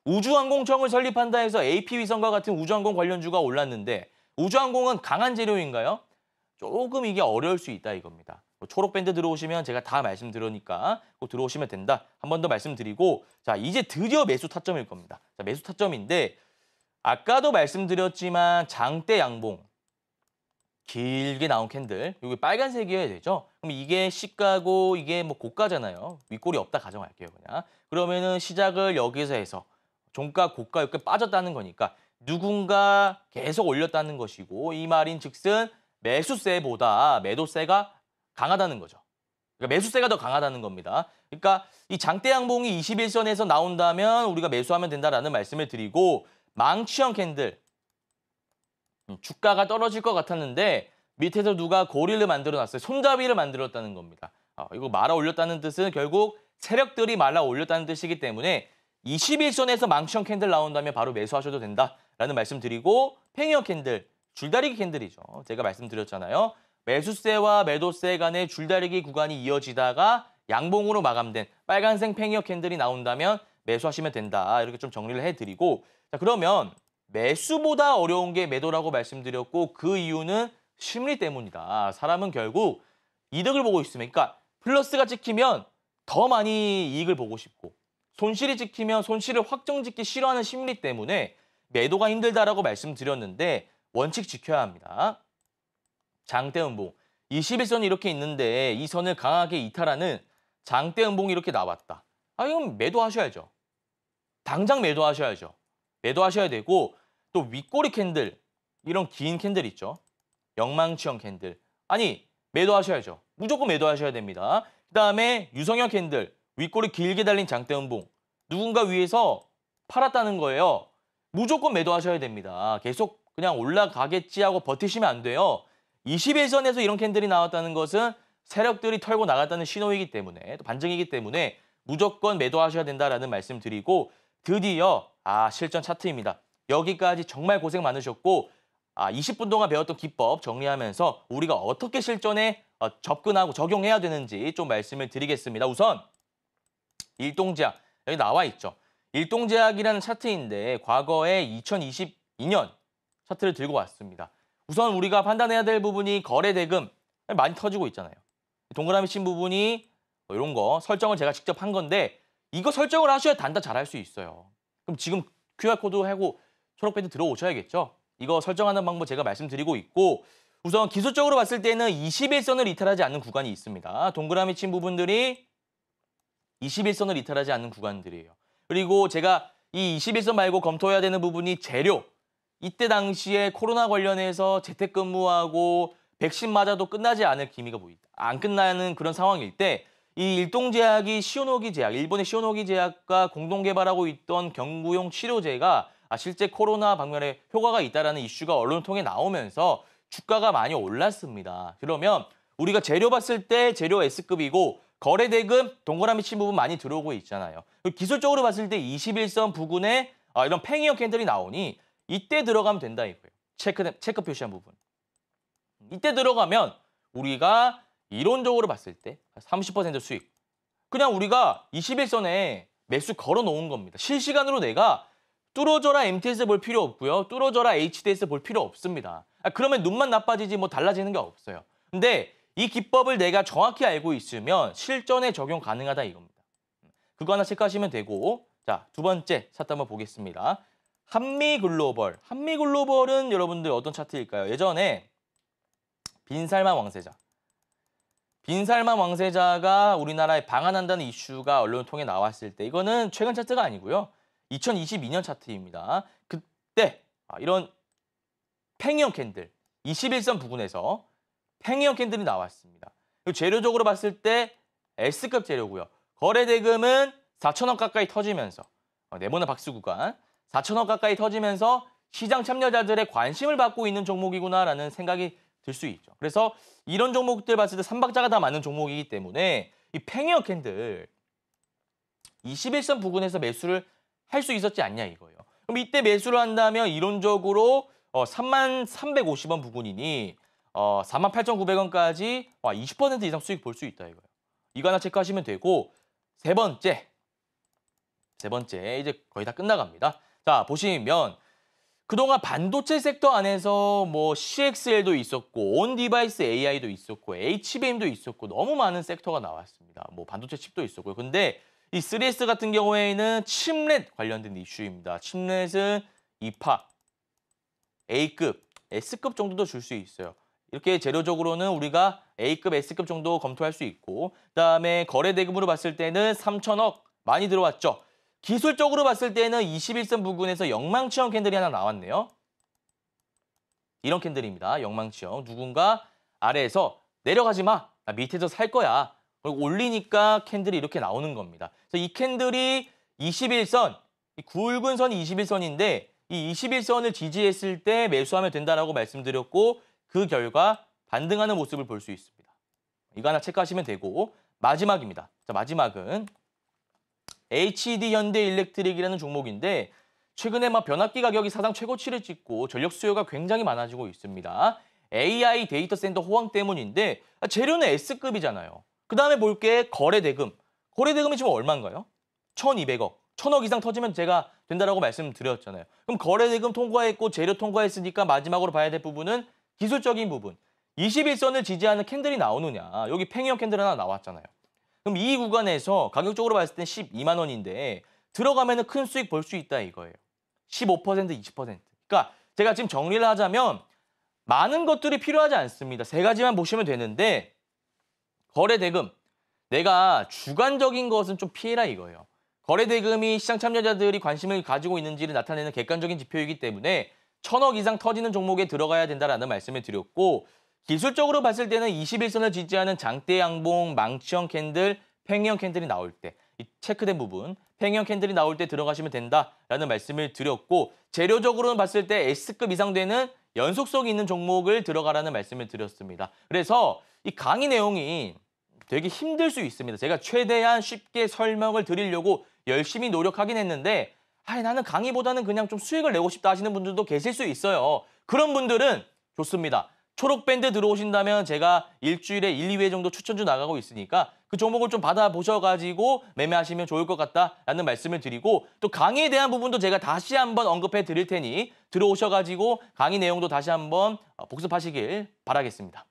우주항공청을 설립한다 해서 AP위성과 같은 우주항공 관련주가 올랐는데 우주항공은 강한 재료인가요? 조금 이게 어려울 수 있다 이겁니다. 뭐 초록밴드 들어오시면 제가 다 말씀드리니까 꼭 들어오시면 된다. 한 번 더 말씀드리고 자 이제 드디어 매수 타점일 겁니다. 자, 매수 타점인데 아까도 말씀드렸지만 장대 양봉 길게 나온 캔들, 여기 빨간색이어야 되죠? 그럼 이게 시가고 이게 뭐 고가잖아요. 윗골이 없다 가정할게요, 그냥. 그러면은 시작을 여기서 해서 종가, 고가 이렇게 빠졌다는 거니까 누군가 계속 올렸다는 것이고 이 말인 즉슨 매수세보다 매도세가 강하다는 거죠. 그러니까 매수세가 더 강하다는 겁니다. 그러니까 이 장대 양봉이 21선에서 나온다면 우리가 매수하면 된다라는 말씀을 드리고 망치형 캔들 주가가 떨어질 것 같았는데 밑에서 누가 고리를 만들어 놨어요. 손잡이를 만들었다는 겁니다. 어, 이거 말아 올렸다는 뜻은 결국 세력들이 말라 올렸다는 뜻이기 때문에 21선에서 망치형 캔들 나온다면 바로 매수하셔도 된다라는 말씀드리고 팽이형 캔들, 줄다리기 캔들이죠. 제가 말씀드렸잖아요. 매수세와 매도세 간의 줄다리기 구간이 이어지다가 양봉으로 마감된 빨간색 팽이어 캔들이 나온다면 매수하시면 된다. 이렇게 좀 정리를 해드리고 자 그러면 매수보다 어려운 게 매도라고 말씀드렸고 그 이유는 심리 때문이다. 사람은 결국 이득을 보고 있으면 그러니까 플러스가 찍히면 더 많이 이익을 보고 싶고 손실이 찍히면 손실을 확정짓기 싫어하는 심리 때문에 매도가 힘들다라고 말씀드렸는데 원칙 지켜야 합니다. 장대 음봉 21선이 이렇게 있는데 이 선을 강하게 이탈하는 장대 음봉이 이렇게 나왔다. 아 이건 매도하셔야죠. 당장 매도하셔야죠. 매도하셔야 되고 또 윗꼬리 캔들 이런 긴 캔들 있죠. 영망치형 캔들. 아니 매도하셔야죠. 무조건 매도하셔야 됩니다. 그다음에 유성형 캔들 윗꼬리 길게 달린 장대음봉 누군가 위에서 팔았다는 거예요. 무조건 매도하셔야 됩니다. 계속 그냥 올라가겠지 하고 버티시면 안 돼요. 21선에서 이런 캔들이 나왔다는 것은 세력들이 털고 나갔다는 신호이기 때문에 또 반증이기 때문에 무조건 매도하셔야 된다라는 말씀 드리고 드디어 아 실전 차트입니다. 여기까지 정말 고생 많으셨고 아, 20분 동안 배웠던 기법 정리하면서 우리가 어떻게 실전에 어, 접근하고 적용해야 되는지 좀 말씀을 드리겠습니다. 우선 일동제약 여기 나와 있죠. 일동제약이라는 차트인데 과거에 2022년 차트를 들고 왔습니다. 우선 우리가 판단해야 될 부분이 거래 대금 많이 터지고 있잖아요. 동그라미 친 부분이 뭐 이런 거 설정을 제가 직접 한 건데 이거 설정을 하셔야 단단 잘할 수 있어요. 그럼 지금 QR코드 하고 초록 밴드 들어오셔야겠죠. 이거 설정하는 방법 제가 말씀드리고 있고 우선 기술적으로 봤을 때는 21선을 이탈하지 않는 구간이 있습니다. 동그라미 친 부분들이 21선을 이탈하지 않는 구간들이에요. 그리고 제가 이 21선 말고 검토해야 되는 부분이 재료. 이때 당시에 코로나 관련해서 재택근무하고 백신 맞아도 끝나지 않을 기미가 보인다. 안 끝나는 그런 상황일 때 이 일동제약이 시오노기 제약, 일본의 시오노기 제약과 공동 개발하고 있던 경구용 치료제가 아, 실제 코로나 방면에 효과가 있다라는 이슈가 언론을 통해 나오면서 주가가 많이 올랐습니다. 그러면 우리가 재료 봤을 때 재료 S급이고 거래 대금 동그라미 친 부분 많이 들어오고 있잖아요. 기술적으로 봤을 때 21선 부근에 아, 이런 팽이형 캔들이 나오니 이때 들어가면 된다 이거예요. 체크 체크 표시한 부분. 이때 들어가면 우리가 이론적으로 봤을 때 30% 수익. 그냥 우리가 21선에 매수 걸어 놓은 겁니다. 실시간으로 내가 뚫어져라 MTS 볼 필요 없고요. 뚫어져라 HDS 볼 필요 없습니다. 아, 그러면 눈만 나빠지지 뭐 달라지는 게 없어요. 근데 이 기법을 내가 정확히 알고 있으면 실전에 적용 가능하다 이겁니다. 그거 하나 체크하시면 되고 자, 두 번째 차트 한번 보겠습니다. 한미 글로벌. 한미 글로벌은 여러분들 어떤 차트일까요? 예전에 빈살만 왕세자. 빈살만 왕세자가 우리나라에 방한한다는 이슈가 언론을 통해 나왔을 때 이거는 최근 차트가 아니고요. 2022년 차트입니다. 그때 아, 이런 팽이형 캔들 21선 부근에서 팽이형 캔들이 나왔습니다. 재료적으로 봤을 때 S급 재료고요. 거래 대금은 4천억 가까이 터지면서 어, 네모나 박스 구간 4천억 가까이 터지면서 시장 참여자들의 관심을 받고 있는 종목이구나라는 생각이 들 수 있죠. 그래서 이런 종목들 봤을 때 삼박자가 다 맞는 종목이기 때문에 이 팽이어 캔들 21선 부근에서 매수를 할수 있었지 않냐 이거예요. 그럼 이때 매수를 한다면 이론적으로 어, 3만 350원 부근이니 어, 4만 8,900원까지 와, 20% 이상 수익 볼 수 있다 이거예요. 이거 하나 체크하시면 되고 세 번째 세 번째 이제 거의 다 끝나갑니다. 자 보시면 그동안 반도체 섹터 안에서 뭐 CXL도 있었고 온 디바이스 AI도 있었고 HBM도 있었고 너무 많은 섹터가 나왔습니다. 뭐 반도체 칩도 있었고요. 근데 이 3S 같은 경우에는 침렛 관련된 이슈입니다. 침렛은 2파, A급, S급 정도도 줄 수 있어요. 이렇게 재료적으로는 우리가 A급, S급 정도 검토할 수 있고 그다음에 거래 대금으로 봤을 때는 3천억 많이 들어왔죠. 기술적으로 봤을 때는 21선 부근에서 영망치형 캔들이 하나 나왔네요. 이런 캔들입니다. 영망치형. 누군가 아래에서 내려가지 마. 나 밑에서 살 거야. 그리고 올리니까 캔들이 이렇게 나오는 겁니다. 그래서 이 캔들이 21선, 이 굵은 선 21선인데 이 21선을 지지했을 때 매수하면 된다라고 말씀드렸고 그 결과 반등하는 모습을 볼 수 있습니다. 이거 하나 체크하시면 되고 마지막입니다. 자, 마지막은 HD 현대 일렉트릭이라는 종목인데 최근에 막 변압기 가격이 사상 최고치를 찍고 전력 수요가 굉장히 많아지고 있습니다. AI 데이터 센터 호황 때문인데 아, 재료는 S급이잖아요. 그 다음에 볼 게 거래대금. 거래대금이 지금 얼마인가요? 1200억. 1000억 이상 터지면 제가 된다라고 말씀드렸잖아요. 그럼 거래대금 통과했고 재료 통과했으니까 마지막으로 봐야 될 부분은 기술적인 부분. 21선을 지지하는 캔들이 나오느냐. 여기 팽이형 캔들 하나 나왔잖아요. 그럼 이 구간에서 가격적으로 봤을 땐 12만 원인데 들어가면 큰 수익 볼 수 있다 이거예요. 15% 20%. 그러니까 제가 지금 정리를 하자면 많은 것들이 필요하지 않습니다. 세 가지만 보시면 되는데 거래 대금. 내가 주관적인 것은 좀 피해라 이거예요. 거래 대금이 시장 참여자들이 관심을 가지고 있는지를 나타내는 객관적인 지표이기 때문에 천억 이상 터지는 종목에 들어가야 된다라는 말씀을 드렸고 기술적으로 봤을 때는 21선을 지지하는 장대 양봉, 망치형 캔들, 팽형 캔들이 나올 때 이 체크된 부분, 팽형 캔들이 나올 때 들어가시면 된다라는 말씀을 드렸고 재료적으로는 봤을 때 S급 이상 되는 연속성이 있는 종목을 들어가라는 말씀을 드렸습니다. 그래서 이 강의 내용이 되게 힘들 수 있습니다. 제가 최대한 쉽게 설명을 드리려고 열심히 노력하긴 했는데 아 나는 강의보다는 그냥 좀 수익을 내고 싶다 하시는 분들도 계실 수 있어요. 그런 분들은 좋습니다. 초록밴드 들어오신다면 제가 일주일에 1, 2회 정도 추천주 나가고 있으니까 그 종목을 좀 받아보셔가지고 매매하시면 좋을 것 같다라는 말씀을 드리고 또 강의에 대한 부분도 제가 다시 한번 언급해 드릴 테니 들어오셔가지고 강의 내용도 다시 한번 어, 복습하시길 바라겠습니다.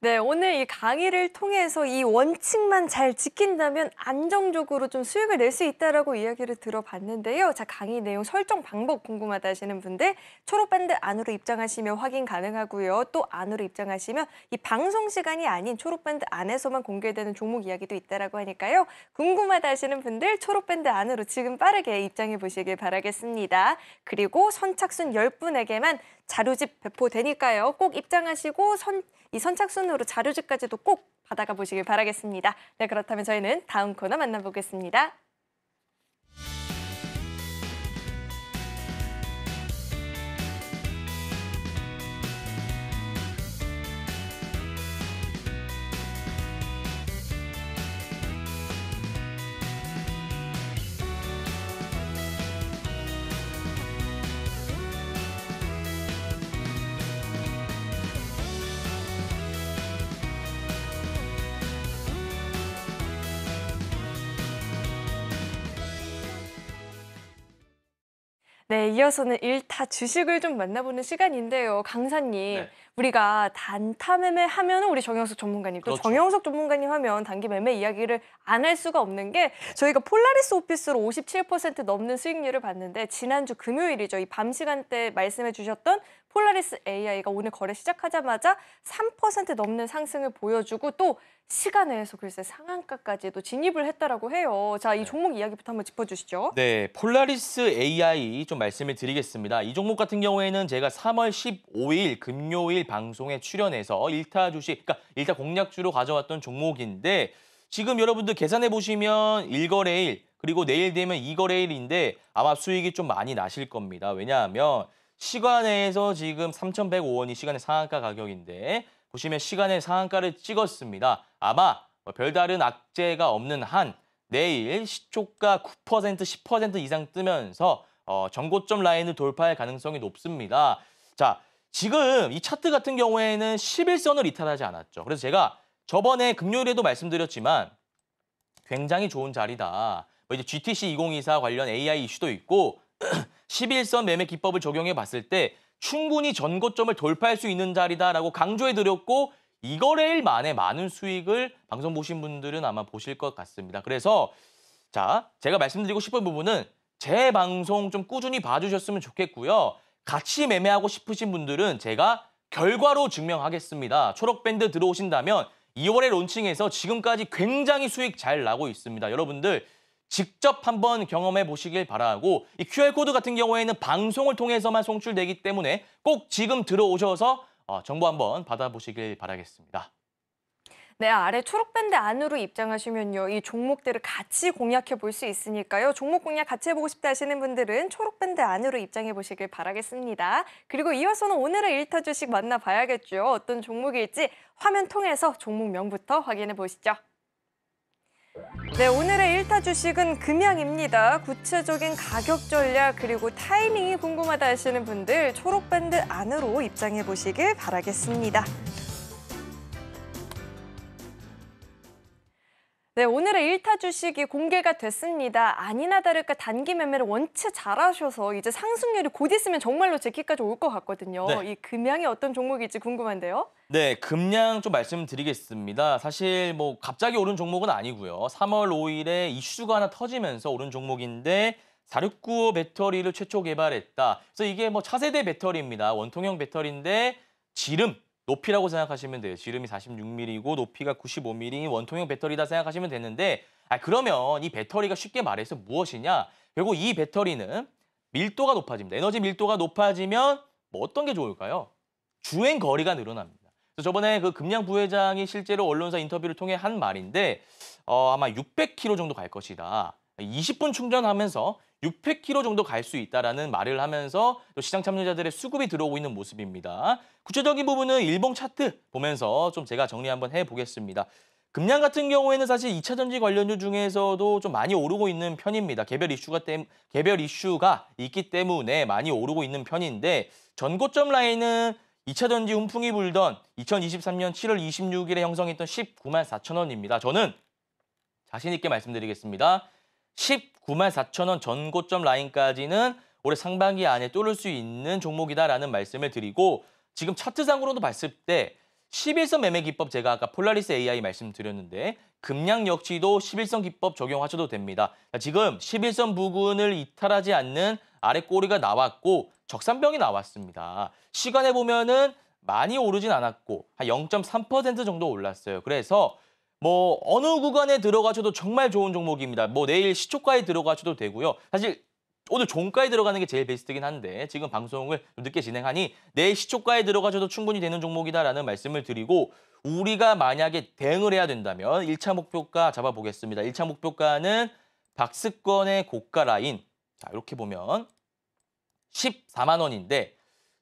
네, 오늘 이 강의를 통해서 이 원칙만 잘 지킨다면 안정적으로 좀 수익을 낼 수 있다라고 이야기를 들어봤는데요. 자, 강의 내용 설정 방법 궁금하다 하시는 분들 초록밴드 안으로 입장하시면 확인 가능하고요. 또 안으로 입장하시면 이 방송 시간이 아닌 초록밴드 안에서만 공개되는 종목 이야기도 있다라고 하니까요. 궁금하다 하시는 분들 초록밴드 안으로 지금 빠르게 입장해 보시길 바라겠습니다. 그리고 선착순 10분에게만 자료집 배포되니까요. 꼭 입장하시고 선, 이 선착순으로 자료집까지도 꼭 받아가 보시길 바라겠습니다. 네, 그렇다면 저희는 다음 코너 만나보겠습니다. 네, 이어서는 일타 주식을 좀 만나보는 시간인데요. 강사님, 네. 우리가 단타 매매 하면 은 우리 정영석 전문가님, 또 그렇죠. 정영석 전문가님 하면 단기 매매 이야기를 안 할 수가 없는 게 저희가 폴라리스 오피스로 57% 넘는 수익률을 봤는데 지난주 금요일이죠. 이 밤 시간대 말씀해 주셨던 폴라리스 AI가 오늘 거래 시작하자마자 3% 넘는 상승을 보여주고 또 시간 내에서 글쎄 상한가까지도 진입을 했다라고 해요. 자, 이 네. 종목 이야기부터 한번 짚어주시죠. 네, 폴라리스 AI 좀 말씀을 드리겠습니다. 이 종목 같은 경우에는 제가 3월 15일 금요일 방송에 출연해서 1타 주식, 그러니까 1타 공략주로 가져왔던 종목인데 지금 여러분들 계산해 보시면 1거래일, 그리고 내일 되면 2거래일인데 아마 수익이 좀 많이 나실 겁니다. 왜냐하면 시간에서 지금 3,105원이 시간의 상한가 가격인데 보시면 시간의 상한가를 찍었습니다. 아마 뭐 별다른 악재가 없는 한 내일 시초가 9% 10% 이상 뜨면서 어, 전고점 라인을 돌파할 가능성이 높습니다. 자, 지금 이 차트 같은 경우에는 11선을 이탈하지 않았죠. 그래서 제가 저번에 금요일에도 말씀드렸지만 굉장히 좋은 자리다. 뭐 이제 GTC 2024 관련 AI 이슈도 있고 11선 매매 기법을 적용해 봤을 때 충분히 전고점을 돌파할 수 있는 자리다라고 강조해 드렸고 이거래일 만에 많은 수익을 방송 보신 분들은 아마 보실 것 같습니다. 그래서 자 제가 말씀드리고 싶은 부분은 제 방송 좀 꾸준히 봐주셨으면 좋겠고요. 같이 매매하고 싶으신 분들은 제가 결과로 증명하겠습니다. 초록밴드 들어오신다면 2월에 론칭해서 지금까지 굉장히 수익 잘 나고 있습니다. 여러분들 직접 한번 경험해 보시길 바라고 이 QR코드 같은 경우에는 방송을 통해서만 송출되기 때문에 꼭 지금 들어오셔서 어, 정보 한번 받아보시길 바라겠습니다. 네, 아래 초록밴드 안으로 입장하시면요. 이 종목들을 같이 공략해 볼 수 있으니까요. 종목 공략 같이 해보고 싶다 하시는 분들은 초록밴드 안으로 입장해 보시길 바라겠습니다. 그리고 이어서는 오늘의 일타 주식 만나봐야겠죠. 어떤 종목일지 화면 통해서 종목명부터 확인해 보시죠. 네, 오늘의 일타 주식은 금양입니다. 구체적인 가격 전략 그리고 타이밍이 궁금하다 하시는 분들 초록밴드 안으로 입장해 보시길 바라겠습니다. 네, 오늘의 1타 주식이 공개가 됐습니다. 아니나 다를까 단기 매매를 원체 잘하셔서 이제 상승률이 곧 있으면 정말로 제 키까지 올 것 같거든요. 네. 이 금양이 어떤 종목일지 궁금한데요. 네, 금양 좀 말씀드리겠습니다. 사실 뭐 갑자기 오른 종목은 아니고요. 3월 5일에 이슈가 하나 터지면서 오른 종목인데 469호 배터리를 최초 개발했다. 그래서 이게 뭐 차세대 배터리입니다. 원통형 배터리인데 지름 높이라고 생각하시면 돼요. 지름이 46mm이고 높이가 95mm인 원통형 배터리다 생각하시면 되는데 아, 그러면 이 배터리가 쉽게 말해서 무엇이냐? 결국 이 배터리는 밀도가 높아집니다. 에너지 밀도가 높아지면 뭐 어떤 게 좋을까요? 주행 거리가 늘어납니다. 그래서 저번에 그 금양 부회장이 실제로 언론사 인터뷰를 통해 한 말인데 어, 아마 600km 정도 갈 것이다. 20분 충전하면서 600km 정도 갈 수 있다라는 말을 하면서 또 시장 참여자들의 수급이 들어오고 있는 모습입니다. 구체적인 부분은 일봉 차트 보면서 좀 제가 정리 한번 해보겠습니다. 금량 같은 경우에는 사실 2차 전지 관련주 중에서도 좀 많이 오르고 있는 편입니다. 개별 이슈가 때, 개별 이슈가 있기 때문에 많이 오르고 있는 편인데 전고점 라인은 2차 전지 훈풍이 불던 2023년 7월 26일에 형성했던 19만 4천 원입니다. 저는 자신 있게 말씀드리겠습니다. 19만 4천 원 전고점 라인까지는 올해 상반기 안에 뚫을 수 있는 종목이다라는 말씀을 드리고 지금 차트상으로도 봤을 때 11선 매매 기법 제가 아까 폴라리스 AI 말씀드렸는데 금량 역시도 11선 기법 적용하셔도 됩니다. 지금 11선 부근을 이탈하지 않는 아래 꼬리가 나왔고 적산병이 나왔습니다. 시간에 보면은 많이 오르진 않았고 한 0.3% 정도 올랐어요. 그래서 뭐 어느 구간에 들어가셔도 정말 좋은 종목입니다. 뭐 내일 시초가에 들어가셔도 되고요. 사실 오늘 종가에 들어가는 게 제일 베스트긴 한데 지금 방송을 늦게 진행하니 내일 시초가에 들어가셔도 충분히 되는 종목이다라는 말씀을 드리고 우리가 만약에 대응을 해야 된다면 1차 목표가 잡아보겠습니다. 1차 목표가는 박스권의 고가 라인 자 이렇게 보면 14만 원인데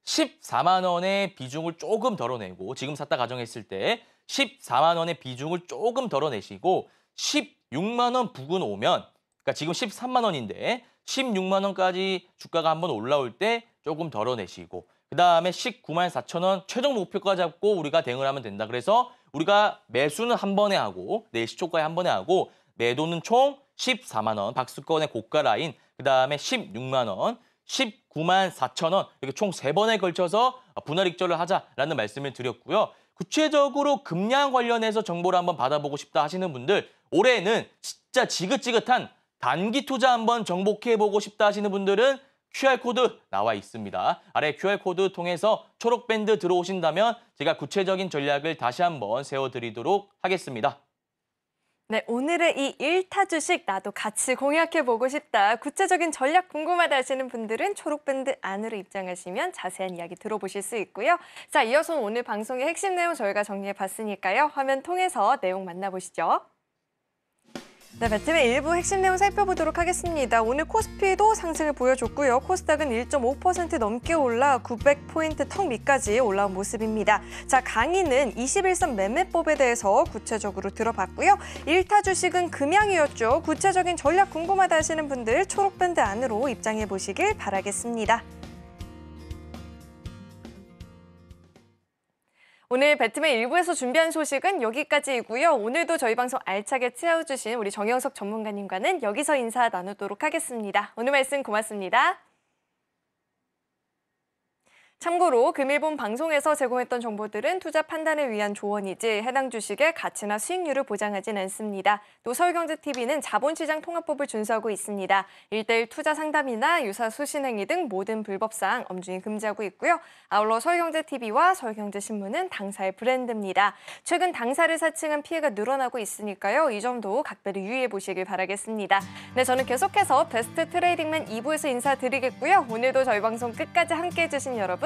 14만 원의 비중을 조금 덜어내고 지금 샀다 가정했을 때 14만 원의 비중을 조금 덜어내시고 16만 원 부근 오면 그러니까 지금 13만 원인데 16만 원까지 주가가 한번 올라올 때 조금 덜어내시고 그다음에 19만 4천 원 최종 목표가 잡고 우리가 대응을 하면 된다. 그래서 우리가 매수는 한 번에 하고 내일 네, 시초가에 한 번에 하고 매도는 총 14만 원 박스권의 고가 라인 그다음에 16만 원 19만 4천 원 이렇게 총 세번에 걸쳐서 분할 익절을 하자라는 말씀을 드렸고요. 구체적으로 금량 관련해서 정보를 한번 받아보고 싶다 하시는 분들 올해는 진짜 지긋지긋한 단기 투자 한번 정복해보고 싶다 하시는 분들은 QR코드 나와 있습니다. 아래 QR코드 통해서 초록밴드 들어오신다면 제가 구체적인 전략을 다시 한번 세워드리도록 하겠습니다. 네, 오늘의 이 1타 주식 나도 같이 공약해보고 싶다. 구체적인 전략 궁금하다 하시는 분들은 초록밴드 안으로 입장하시면 자세한 이야기 들어보실 수 있고요. 자, 이어서 오늘 방송의 핵심 내용 저희가 정리해봤으니까요. 화면 통해서 내용 만나보시죠. 네, 배트의 일부 핵심 내용 살펴보도록 하겠습니다. 오늘 코스피도 상승을 보여줬고요. 코스닥은 1.5% 넘게 올라 900포인트 턱 밑까지 올라온 모습입니다. 자, 강의는 21선 매매법에 대해서 구체적으로 들어봤고요. 1타 주식은 금양이었죠. 구체적인 전략 궁금하다 하시는 분들 초록밴드 안으로 입장해 보시길 바라겠습니다. 오늘 배트맨 일부에서 준비한 소식은 여기까지이고요. 오늘도 저희 방송 알차게 채워주신 우리 정영석 전문가님과는 여기서 인사 나누도록 하겠습니다. 오늘 말씀 고맙습니다. 참고로 금일본 방송에서 제공했던 정보들은 투자 판단을 위한 조언이지 해당 주식의 가치나 수익률을 보장하진 않습니다. 또 서울경제TV는 자본시장 통합법을 준수하고 있습니다. 일대일 투자 상담이나 유사 수신행위 등 모든 불법사항 엄중히 금지하고 있고요. 아울러 서울경제TV와 서울경제신문은 당사의 브랜드입니다. 최근 당사를 사칭한 피해가 늘어나고 있으니까요. 이 점도 각별히 유의해 보시길 바라겠습니다. 네, 저는 계속해서 베스트 트레이딩맨 2부에서 인사드리겠고요. 오늘도 저희 방송 끝까지 함께해 주신 여러분